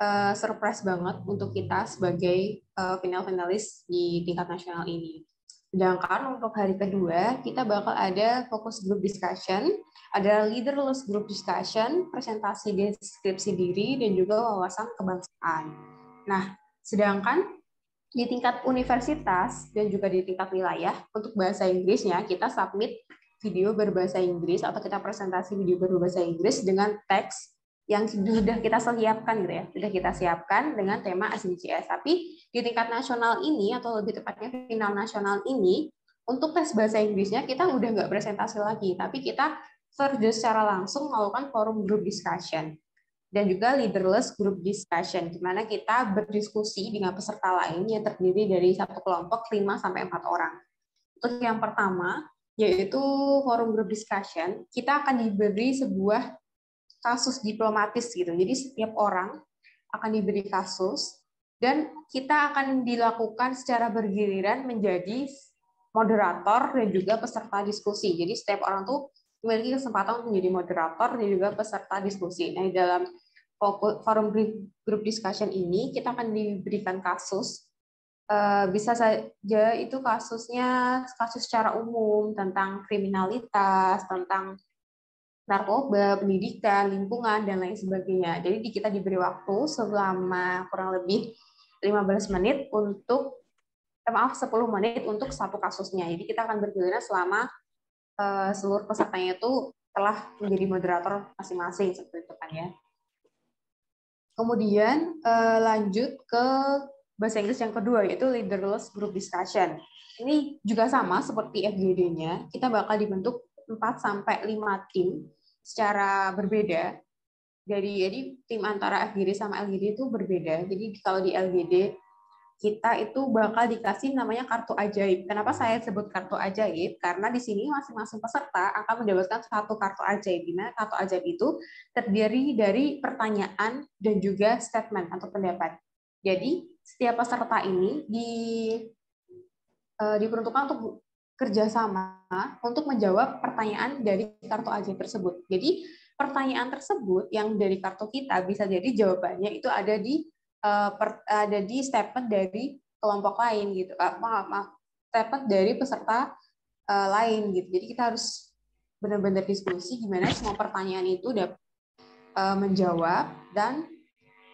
uh, eh, surprise banget untuk kita sebagai uh, eh, final-finalis di tingkat nasional ini. Sedangkan untuk hari kedua, kita bakal ada fokus group discussion, ada leaderless group discussion, presentasi deskripsi diri, dan juga wawasan kebangsaan. Nah, sedangkan di tingkat universitas dan juga di tingkat wilayah, untuk bahasa Inggrisnya kita submit video berbahasa Inggris atau kita presentasi video berbahasa Inggris dengan teks yang sudah kita siapkan gitu ya, sudah kita siapkan dengan tema SDGs. Tapi di tingkat nasional ini atau lebih tepatnya final nasional ini untuk tes bahasa Inggrisnya kita udah nggak presentasi lagi, tapi kita terjun secara langsung melakukan forum group discussion dan juga leaderless group discussion, di mana kita berdiskusi dengan peserta lain yang terdiri dari satu kelompok 5 sampai empat orang. Untuk yang pertama, yaitu forum group discussion, kita akan diberi sebuah kasus diplomatis gitu. Jadi setiap orang akan diberi kasus dan kita akan dilakukan secara bergiliran menjadi moderator dan juga peserta diskusi. Jadi setiap orang tuh memiliki kesempatan untuk menjadi moderator dan juga peserta diskusi. Nah, dalam forum group discussion ini kita akan diberikan kasus Eh, bisa saja itu kasusnya kasus secara umum tentang kriminalitas, tentang narkoba, pendidikan, lingkungan, dan lain sebagainya. Jadi kita diberi waktu selama kurang lebih 15 menit untuk, eh, maaf, 10 menit untuk satu kasusnya. Jadi kita akan bergiliran selama eh, seluruh pesertanya itu telah menjadi moderator masing-masing, seperti itu kan ya. Kemudian eh, lanjut ke bahasa Inggris yang kedua yaitu leaderless group discussion. Ini juga sama seperti FGD-nya, kita bakal dibentuk 4 sampai 5 tim secara berbeda. Jadi jadi tim antara FGD sama LGD itu berbeda. Jadi kalau di LGD kita itu bakal dikasih namanya kartu ajaib. Kenapa saya sebut kartu ajaib? Karena di sini masing-masing peserta akan mendapatkan satu kartu ajaib. Dimana kartu ajaib itu terdiri dari pertanyaan dan juga statement atau pendapat. Jadi setiap peserta ini di uh, diperuntukkan untuk kerjasama untuk menjawab pertanyaan dari kartu aja tersebut. Jadi pertanyaan tersebut yang dari kartu kita bisa jadi jawabannya itu ada di uh, per, ada di statement dari kelompok lain gitu. Uh, maaf, maaf, statement dari peserta uh, lain gitu. Jadi kita harus benar-benar diskusi gimana semua pertanyaan itu dapat uh, menjawab dan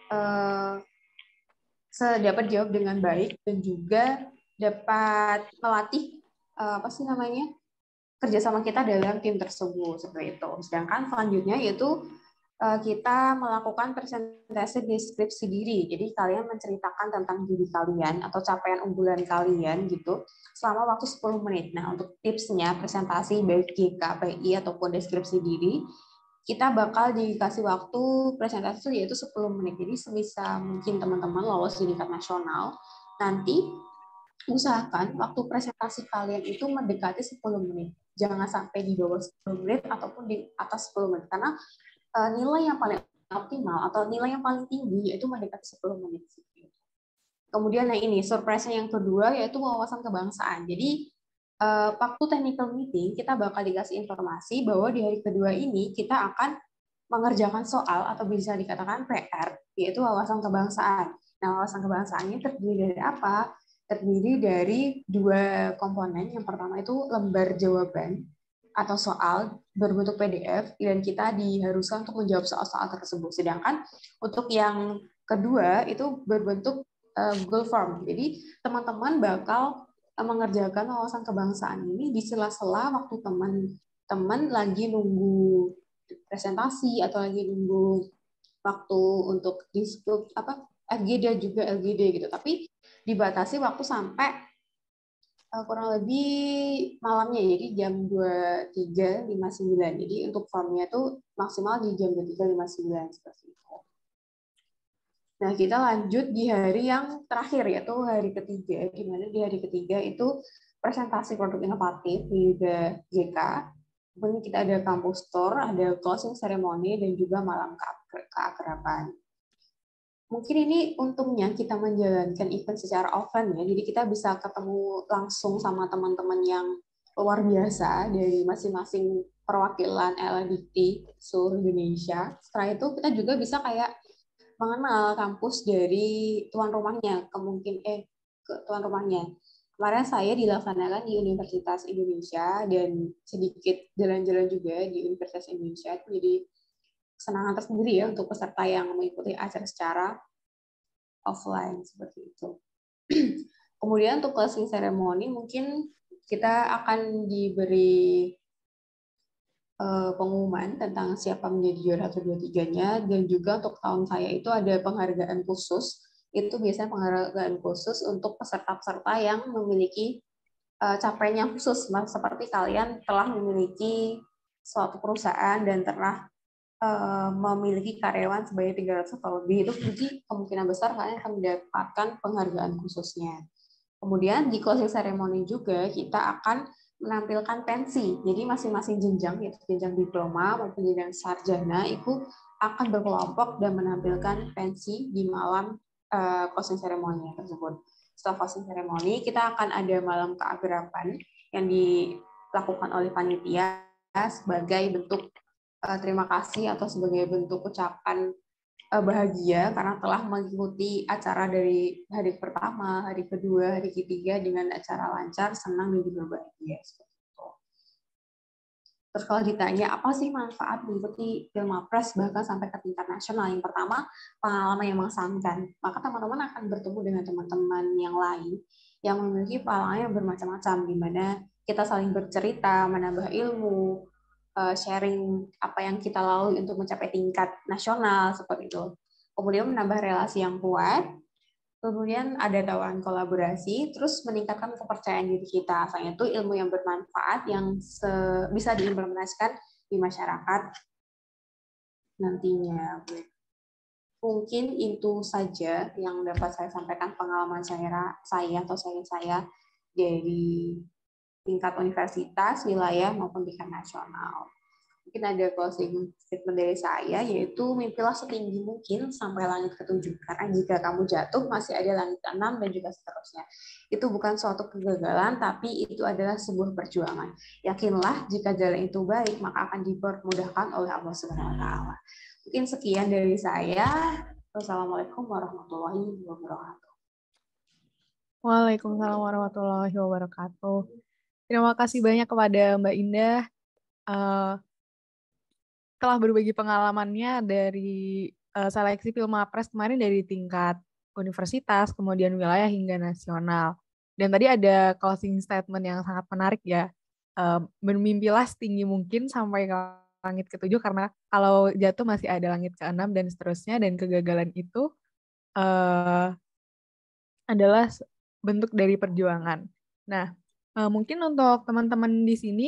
uh, dapat jawab dengan baik dan juga dapat melatih eh, apa sih namanya kerjasama kita dalam tim tersebut seperti itu. Sedangkan selanjutnya yaitu eh, kita melakukan presentasi deskripsi diri. Jadi kalian menceritakan tentang diri kalian atau capaian unggulan kalian gitu selama waktu 10 menit. Nah, untuk tipsnya presentasi baik GKPI ataupun deskripsi diri kita bakal dikasih waktu presentasi yaitu 10 menit. Jadi sebisa mungkin teman-teman lolos di tingkat nasional, nanti usahakan waktu presentasi kalian itu mendekati 10 menit. Jangan sampai di bawah 10 menit ataupun di atas 10 menit. Karena eh, nilai yang paling optimal atau nilai yang paling tinggi yaitu mendekati 10 menit. Kemudian nah ini, surprise yang kedua yaitu wawasan kebangsaan. Jadi uh, waktu technical meeting kita bakal dikasih informasi bahwa di hari kedua ini kita akan mengerjakan soal atau bisa dikatakan PR yaitu wawasan kebangsaan. Nah, wawasan kebangsaan ini terdiri dari apa? Terdiri dari dua komponen. Yang pertama itu lembar jawaban atau soal berbentuk PDF dan kita diharuskan untuk menjawab soal-soal tersebut. Sedangkan untuk yang kedua itu berbentuk eh, Google Form. Jadi teman-teman bakal Eh, mengerjakan wawasan kebangsaan ini di sela-sela waktu teman-teman lagi nunggu presentasi atau lagi nunggu waktu untuk diskup apa fgd juga LGD gitu tapi dibatasi waktu sampai eh, kurang lebih malamnya jadi jam 23.59 jadi untuk formnya itu maksimal di jam 23.59 seperti itu Nah, kita lanjut di hari yang terakhir, yaitu hari ketiga, di mana di hari ketiga itu presentasi produk inovatif di The JK. Kemudian kita ada kampus tour, ada closing ceremony, dan juga malam keakraban. Mungkin ini untungnya kita menjalankan event secara offline ya, jadi kita bisa ketemu langsung sama teman-teman yang luar biasa dari masing-masing perwakilan LDT seluruh Indonesia. Setelah itu kita juga bisa kayak mengenal kampus dari tuan rumahnya, kemungkin eh ke tuan rumahnya. Kemarin saya dilaksanakan di Universitas Indonesia dan sedikit jalan-jalan juga di Universitas Indonesia. Itu jadi kesenangan tersendiri ya untuk peserta yang mengikuti acara secara offline seperti itu. Kemudian untuk closing ceremony mungkin kita akan diberi Eh, pengumuman tentang siapa menjadi juara satu dua tiganya dan juga untuk tahun saya itu ada penghargaan khusus. Itu biasanya penghargaan khusus untuk peserta-peserta yang memiliki eh, capaian yang khusus, seperti kalian telah memiliki suatu perusahaan dan telah eh, memiliki karyawan sebanyak 300 atau lebih, itu jadi kemungkinan besar kalian akan mendapatkan penghargaan khususnya. Kemudian di closing ceremony juga kita akan menampilkan pensi. Jadi masing-masing jenjang, yaitu jenjang diploma maupun jenjang sarjana itu akan berkelompok dan menampilkan pensi di malam uh, closing ceremony tersebut. Setelah closing ceremony, kita akan ada malam keagrapan yang dilakukan oleh panitia sebagai bentuk uh, terima kasih atau sebagai bentuk ucapan Eh, bahagia karena telah mengikuti acara dari hari pertama, hari kedua, hari ketiga dengan acara lancar, senang dan juga bahagia. Terus kalau ditanya apa sih manfaat mengikuti press bahkan sampai ke tingkat nasional? Yang pertama, pengalaman yang mengesankan. Maka teman-teman akan bertemu dengan teman-teman yang lain yang memiliki pengalaman yang bermacam-macam di mana kita saling bercerita, menambah ilmu, Eh, sharing apa yang kita lalui untuk mencapai tingkat nasional seperti itu. Kemudian menambah relasi yang kuat, kemudian ada tawaran kolaborasi, terus meningkatkan kepercayaan diri kita. Asalnya itu ilmu yang bermanfaat yang bisa diimplementasikan di masyarakat nantinya. Mungkin itu saja yang dapat saya sampaikan pengalaman saya, saya atau saya saya dari tingkat universitas, wilayah, maupun tingkat nasional. Mungkin ada closing statement dari saya, yaitu mimpilah setinggi mungkin sampai langit ketujuh. Karena jika kamu jatuh, masih ada langit keenam dan juga seterusnya. Itu bukan suatu kegagalan, tapi itu adalah sebuah perjuangan. Yakinlah, jika jalan itu baik, maka akan dipermudahkan oleh Allah swt Mungkin sekian dari saya. Wassalamualaikum warahmatullahi wabarakatuh. Waalaikumsalam warahmatullahi wabarakatuh. Terima kasih banyak kepada Mbak Indah uh, telah berbagi pengalamannya dari uh, seleksi film Apres kemarin dari tingkat universitas, kemudian wilayah hingga nasional. Dan tadi ada closing statement yang sangat menarik ya. Uh, bermimpilah setinggi mungkin sampai ke langit ketujuh karena kalau jatuh masih ada langit keenam dan seterusnya dan kegagalan itu uh, adalah bentuk dari perjuangan. Nah, Eh, mungkin untuk teman-teman di sini,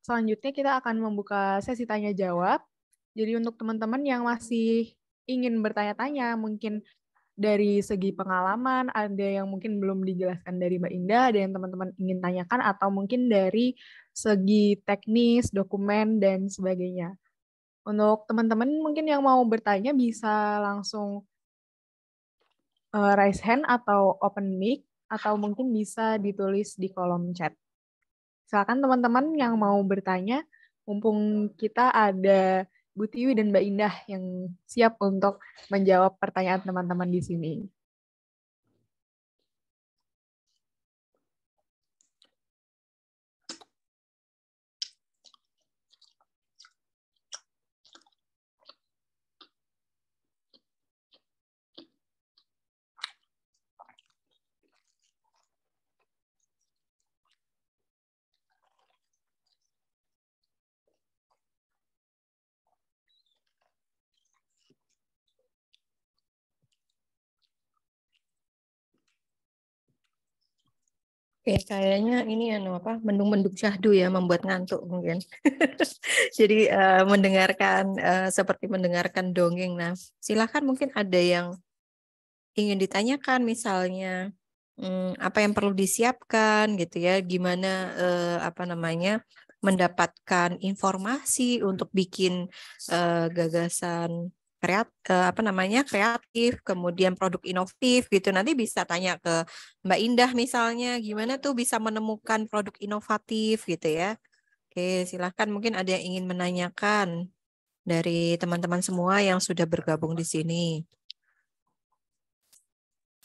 selanjutnya kita akan membuka sesi tanya jawab. Jadi untuk teman-teman yang masih ingin bertanya-tanya, mungkin dari segi pengalaman, ada yang mungkin belum dijelaskan dari Mbak Indah, ada yang teman-teman ingin tanyakan, atau mungkin dari segi teknis, dokumen, dan sebagainya. Untuk teman-teman mungkin yang mau bertanya bisa langsung uh, raise hand atau open mic atau mungkin bisa ditulis di kolom chat. Silakan teman-teman yang mau bertanya, mumpung kita ada Bu Tiwi dan Mbak Indah yang siap untuk menjawab pertanyaan teman-teman di sini. Ya, kayaknya ini ya, anu no, apa mendung-mendung syahdu ya membuat ngantuk mungkin. Jadi uh, mendengarkan uh, seperti mendengarkan dongeng. Nah, silakan mungkin ada yang ingin ditanyakan misalnya hmm, apa yang perlu disiapkan gitu ya, gimana uh, apa namanya mendapatkan informasi untuk bikin uh, gagasan kreat uh, apa namanya kreatif, kemudian produk inovatif gitu. Nanti bisa tanya ke Mbak Indah misalnya, gimana tuh bisa menemukan produk inovatif gitu ya. Oke, silahkan mungkin ada yang ingin menanyakan dari teman-teman semua yang sudah bergabung di sini.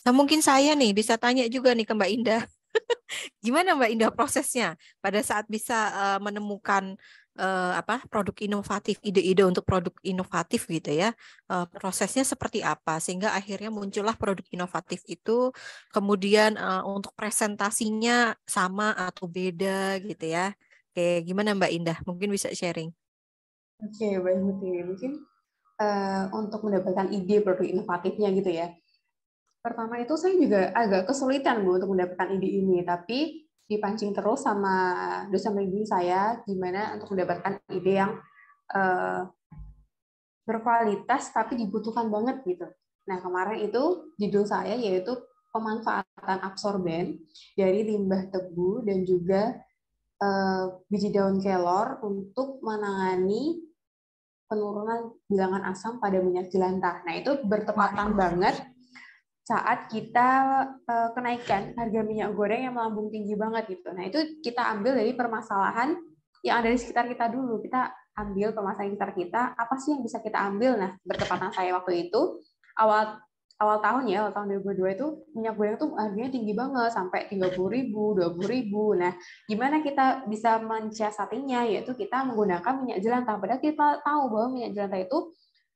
Nah, mungkin saya nih bisa tanya juga nih ke Mbak Indah. Gimana Mbak Indah prosesnya pada saat bisa uh, menemukan uh, apa produk inovatif, ide-ide untuk produk inovatif gitu ya. uh, prosesnya seperti apa sehingga akhirnya muncullah produk inovatif itu. Kemudian uh, untuk presentasinya sama atau beda gitu ya. Oke, gimana Mbak Indah? Mungkin bisa sharing. Oke, okay, baik Mungkin uh, untuk mendapatkan ide produk inovatifnya gitu ya. Pertama itu saya juga agak kesulitan Bu untuk mendapatkan ide ini, tapi dipancing terus sama dosen pembimbing saya gimana untuk mendapatkan ide yang uh, berkualitas tapi dibutuhkan banget gitu. Nah kemarin itu judul saya yaitu pemanfaatan absorben dari limbah tebu dan juga uh, biji daun kelor untuk menangani penurunan bilangan asam pada minyak jelantah. Nah itu bertepatan banget saat kita eh, kenaikan harga minyak goreng yang melambung tinggi banget gitu. Nah, itu kita ambil dari permasalahan yang ada di sekitar kita dulu. Kita ambil permasalahan sekitar kita, apa sih yang bisa kita ambil? Nah, bertepatan saya waktu itu awal awal tahun ya, awal tahun 2002 itu minyak goreng tuh harganya tinggi banget sampai 30 ribu, 20 ribu. Nah, gimana kita bisa mensiasatinya? Yaitu kita menggunakan minyak jelantah. Padahal kita tahu bahwa minyak jelantah itu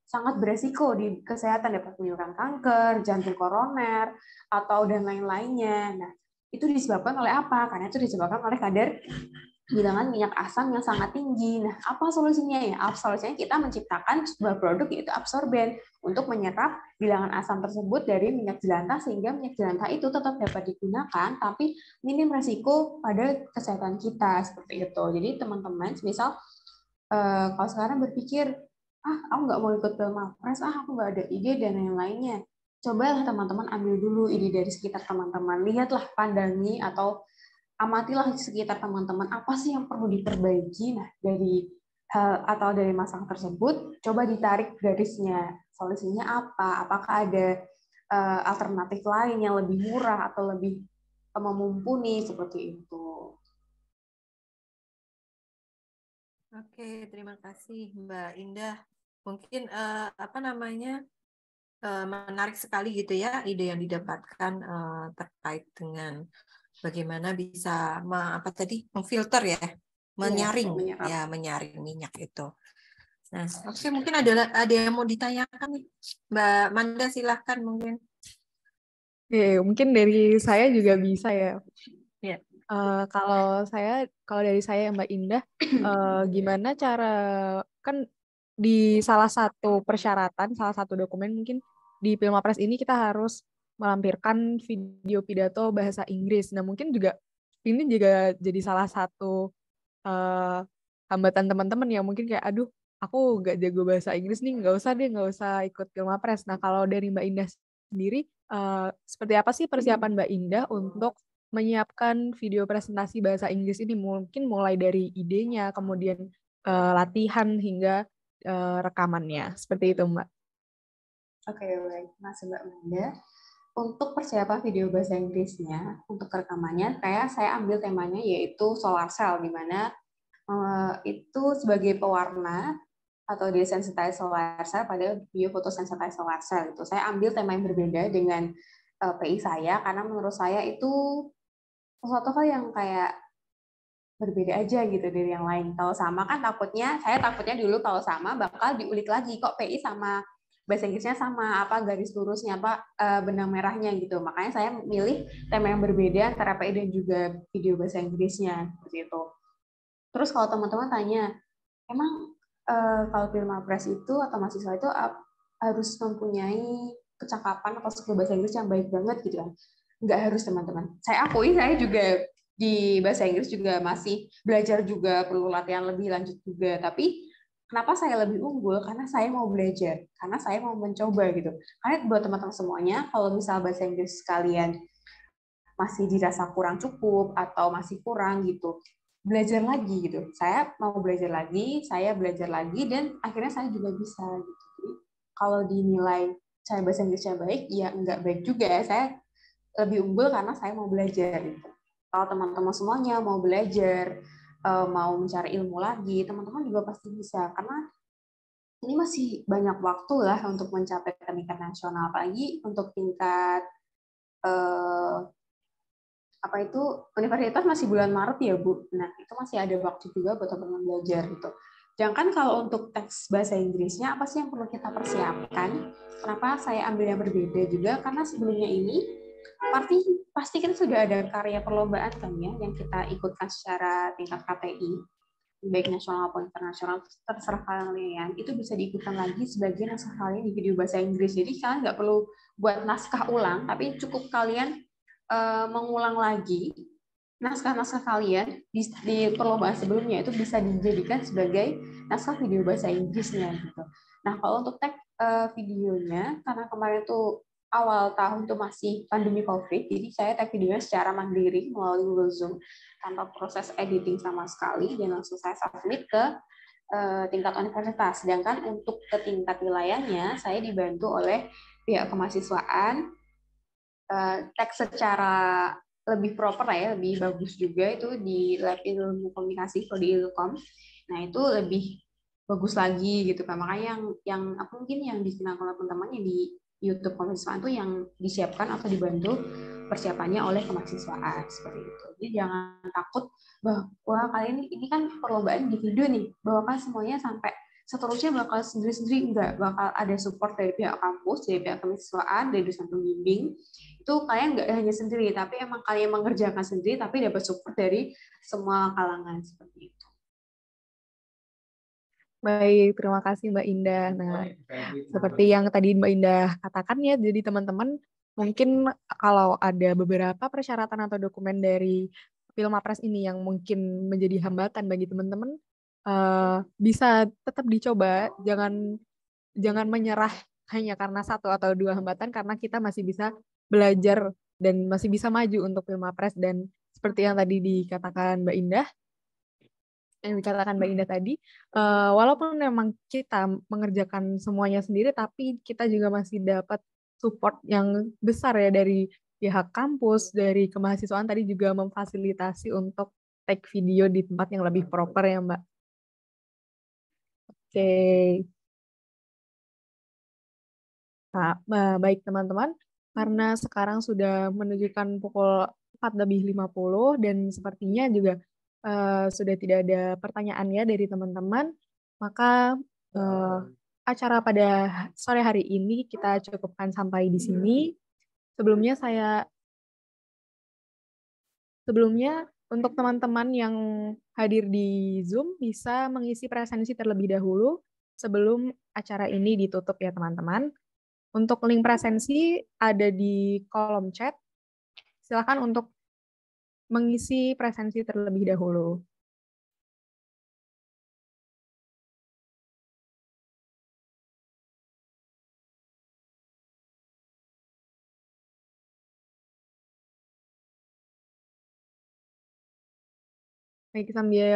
sangat beresiko di kesehatan dapat menyebabkan kanker, jantung koroner, atau dan lain-lainnya. Nah, itu disebabkan oleh apa? Karena itu disebabkan oleh kadar bilangan minyak asam yang sangat tinggi. Nah, apa solusinya ya? Solusinya kita menciptakan sebuah produk yaitu absorben untuk menyerap bilangan asam tersebut dari minyak jelantah sehingga minyak jelantah itu tetap dapat digunakan tapi minim resiko pada kesehatan kita seperti itu. Jadi teman-teman, misal eh, kalau sekarang berpikir ah aku nggak mau ikut Belmapres, ah aku nggak ada ide dan yang lainnya Cobalah teman-teman ambil dulu ide dari sekitar teman-teman, lihatlah pandangi atau amatilah sekitar teman-teman apa sih yang perlu diperbaiki nah dari hal atau dari masalah tersebut coba ditarik garisnya solusinya apa apakah ada uh, alternatif lain yang lebih murah atau lebih eh, memumpuni seperti itu Oke, terima kasih Mbak Indah mungkin uh, apa namanya uh, menarik sekali gitu ya ide yang didapatkan uh, terkait dengan bagaimana bisa me, apa tadi memfilter ya iya, menyaring ya, ya menyaring minyak itu. Nah, oke okay, mungkin ada ada yang mau ditanyakan nih Mbak Manda silahkan mungkin. Oke, mungkin dari saya juga bisa ya. Uh, kalau saya kalau dari saya Mbak Indah, uh, gimana cara kan di salah satu persyaratan, salah satu dokumen mungkin di Pilmapres ini kita harus melampirkan video pidato bahasa Inggris. Nah, mungkin juga ini juga jadi salah satu uh, hambatan teman-teman yang mungkin kayak aduh, aku nggak jago bahasa Inggris nih, nggak usah deh, nggak usah ikut Pilmapres. Nah, kalau dari Mbak Indah sendiri, uh, seperti apa sih persiapan Mbak Indah untuk menyiapkan video presentasi bahasa Inggris ini mungkin mulai dari idenya, kemudian uh, latihan hingga uh, rekamannya. Seperti itu, Mbak. Oke, okay, baik. Masih Mbak Manda. Untuk persiapan video bahasa Inggrisnya, untuk rekamannya, kayak saya ambil temanya yaitu solar cell, di mana uh, itu sebagai pewarna atau desensitize solar cell pada biofotosensitize solar cell. Itu saya ambil tema yang berbeda dengan uh, eh, PI saya karena menurut saya itu sesuatu hal yang kayak berbeda aja gitu dari yang lain. Kalau sama kan takutnya, saya takutnya dulu kalau sama bakal diulik lagi kok PI sama bahasa Inggrisnya sama apa garis lurusnya apa eh, benang merahnya gitu. Makanya saya milih tema yang berbeda antara PI dan juga video bahasa Inggrisnya seperti itu. Terus kalau teman-teman tanya, emang eh, kalau film Apres itu atau mahasiswa itu harus mempunyai kecakapan atau skill bahasa Inggris yang baik banget gitu kan? Nggak harus teman-teman. Saya akui saya juga di bahasa Inggris juga masih belajar juga perlu latihan lebih lanjut juga tapi kenapa saya lebih unggul karena saya mau belajar karena saya mau mencoba gitu karena buat teman-teman semuanya kalau misal bahasa Inggris kalian masih dirasa kurang cukup atau masih kurang gitu belajar lagi gitu saya mau belajar lagi saya belajar lagi dan akhirnya saya juga bisa gitu Jadi, kalau dinilai saya bahasa Inggrisnya baik ya nggak baik juga ya. saya lebih unggul karena saya mau belajar gitu kalau teman-teman semuanya mau belajar, eh, mau mencari ilmu lagi, teman-teman juga pasti bisa. Karena ini masih banyak waktu lah untuk mencapai tingkat nasional. Apalagi untuk tingkat eh, apa itu universitas masih bulan Maret ya Bu. Nah itu masih ada waktu juga buat teman-teman belajar gitu. Jangan kalau untuk teks bahasa Inggrisnya apa sih yang perlu kita persiapkan? Kenapa saya ambil yang berbeda juga? Karena sebelumnya ini pasti pasti kita sudah ada karya perlombaan kan ya yang kita ikutkan secara tingkat KPI baik nasional maupun internasional terserah kalian itu bisa diikutkan lagi sebagian yang sekalian di video bahasa Inggris jadi kalian nggak perlu buat naskah ulang tapi cukup kalian uh, mengulang lagi naskah-naskah kalian di, di perlombaan sebelumnya itu bisa dijadikan sebagai naskah video bahasa Inggrisnya gitu. Nah kalau untuk tag uh, videonya karena kemarin tuh awal tahun itu masih pandemi COVID, jadi saya tag videonya secara mandiri melalui Google Zoom tanpa proses editing sama sekali dan langsung saya submit ke uh, tingkat universitas. Sedangkan untuk ke tingkat wilayahnya saya dibantu oleh pihak kemahasiswaan uh, tag secara lebih proper ya, lebih bagus juga itu di lab ilmu komunikasi kalau di Ilkom. Nah itu lebih bagus lagi gitu kan makanya yang yang apa mungkin yang dikenal oleh teman-teman di YouTube kemahasiswaan itu yang disiapkan atau dibantu persiapannya oleh kemahasiswaan seperti itu. Jadi jangan takut bahwa kali ini, ini kan perlombaan di video nih, bahwa kan semuanya sampai seterusnya bakal sendiri-sendiri enggak bakal ada support dari pihak kampus, dari pihak kemahasiswaan, dari dosen pembimbing. Itu kalian enggak hanya sendiri, tapi emang kalian mengerjakan sendiri tapi dapat support dari semua kalangan seperti itu. Baik, terima kasih Mbak Indah. Nah, gitu. seperti yang tadi Mbak Indah katakan ya, jadi teman-teman mungkin kalau ada beberapa persyaratan atau dokumen dari Pilmapres ini yang mungkin menjadi hambatan bagi teman-teman, uh, bisa tetap dicoba, jangan jangan menyerah hanya karena satu atau dua hambatan karena kita masih bisa belajar dan masih bisa maju untuk Pilmapres dan seperti yang tadi dikatakan Mbak Indah, yang dikatakan Mbak Indah hmm. tadi, uh, walaupun memang kita mengerjakan semuanya sendiri, tapi kita juga masih dapat support yang besar ya dari pihak kampus, dari kemahasiswaan tadi juga memfasilitasi untuk take video di tempat yang lebih proper ya Mbak. Oke. Okay. Nah, baik teman-teman, karena sekarang sudah menunjukkan pukul 4 lebih 50 dan sepertinya juga Eh, sudah tidak ada pertanyaan ya dari teman-teman, maka uh, acara pada sore hari ini kita cukupkan sampai di iya. sini. Sebelumnya saya sebelumnya untuk teman-teman yang hadir di Zoom bisa mengisi presensi terlebih dahulu sebelum acara ini ditutup ya teman-teman. Untuk link presensi ada di kolom chat. Silakan untuk mengisi presensi terlebih dahulu. Baik, sambil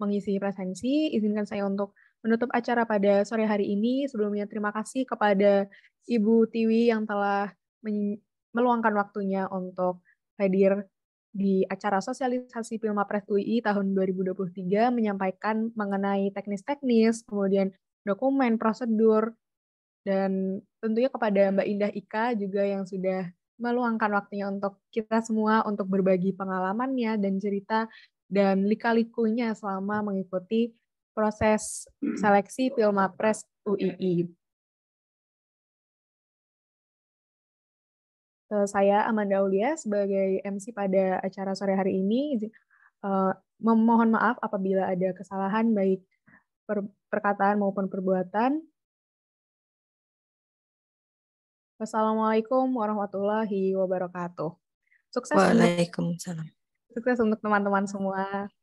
mengisi presensi, izinkan saya untuk menutup acara pada sore hari ini. Sebelumnya terima kasih kepada Ibu Tiwi yang telah meluangkan waktunya untuk hadir di acara sosialisasi Pilmapres UI tahun 2023 menyampaikan mengenai teknis-teknis, kemudian dokumen, prosedur, dan tentunya kepada Mbak Indah Ika juga yang sudah meluangkan waktunya untuk kita semua untuk berbagi pengalamannya dan cerita dan lika-likunya selama mengikuti proses seleksi Pilmapres UII. Eh, saya Amanda Aulia sebagai MC pada acara sore hari ini eh, memohon maaf apabila ada kesalahan baik per perkataan maupun perbuatan. Wassalamualaikum warahmatullahi wabarakatuh. Sukses Waalaikumsalam. Untuk, sukses untuk teman-teman semua.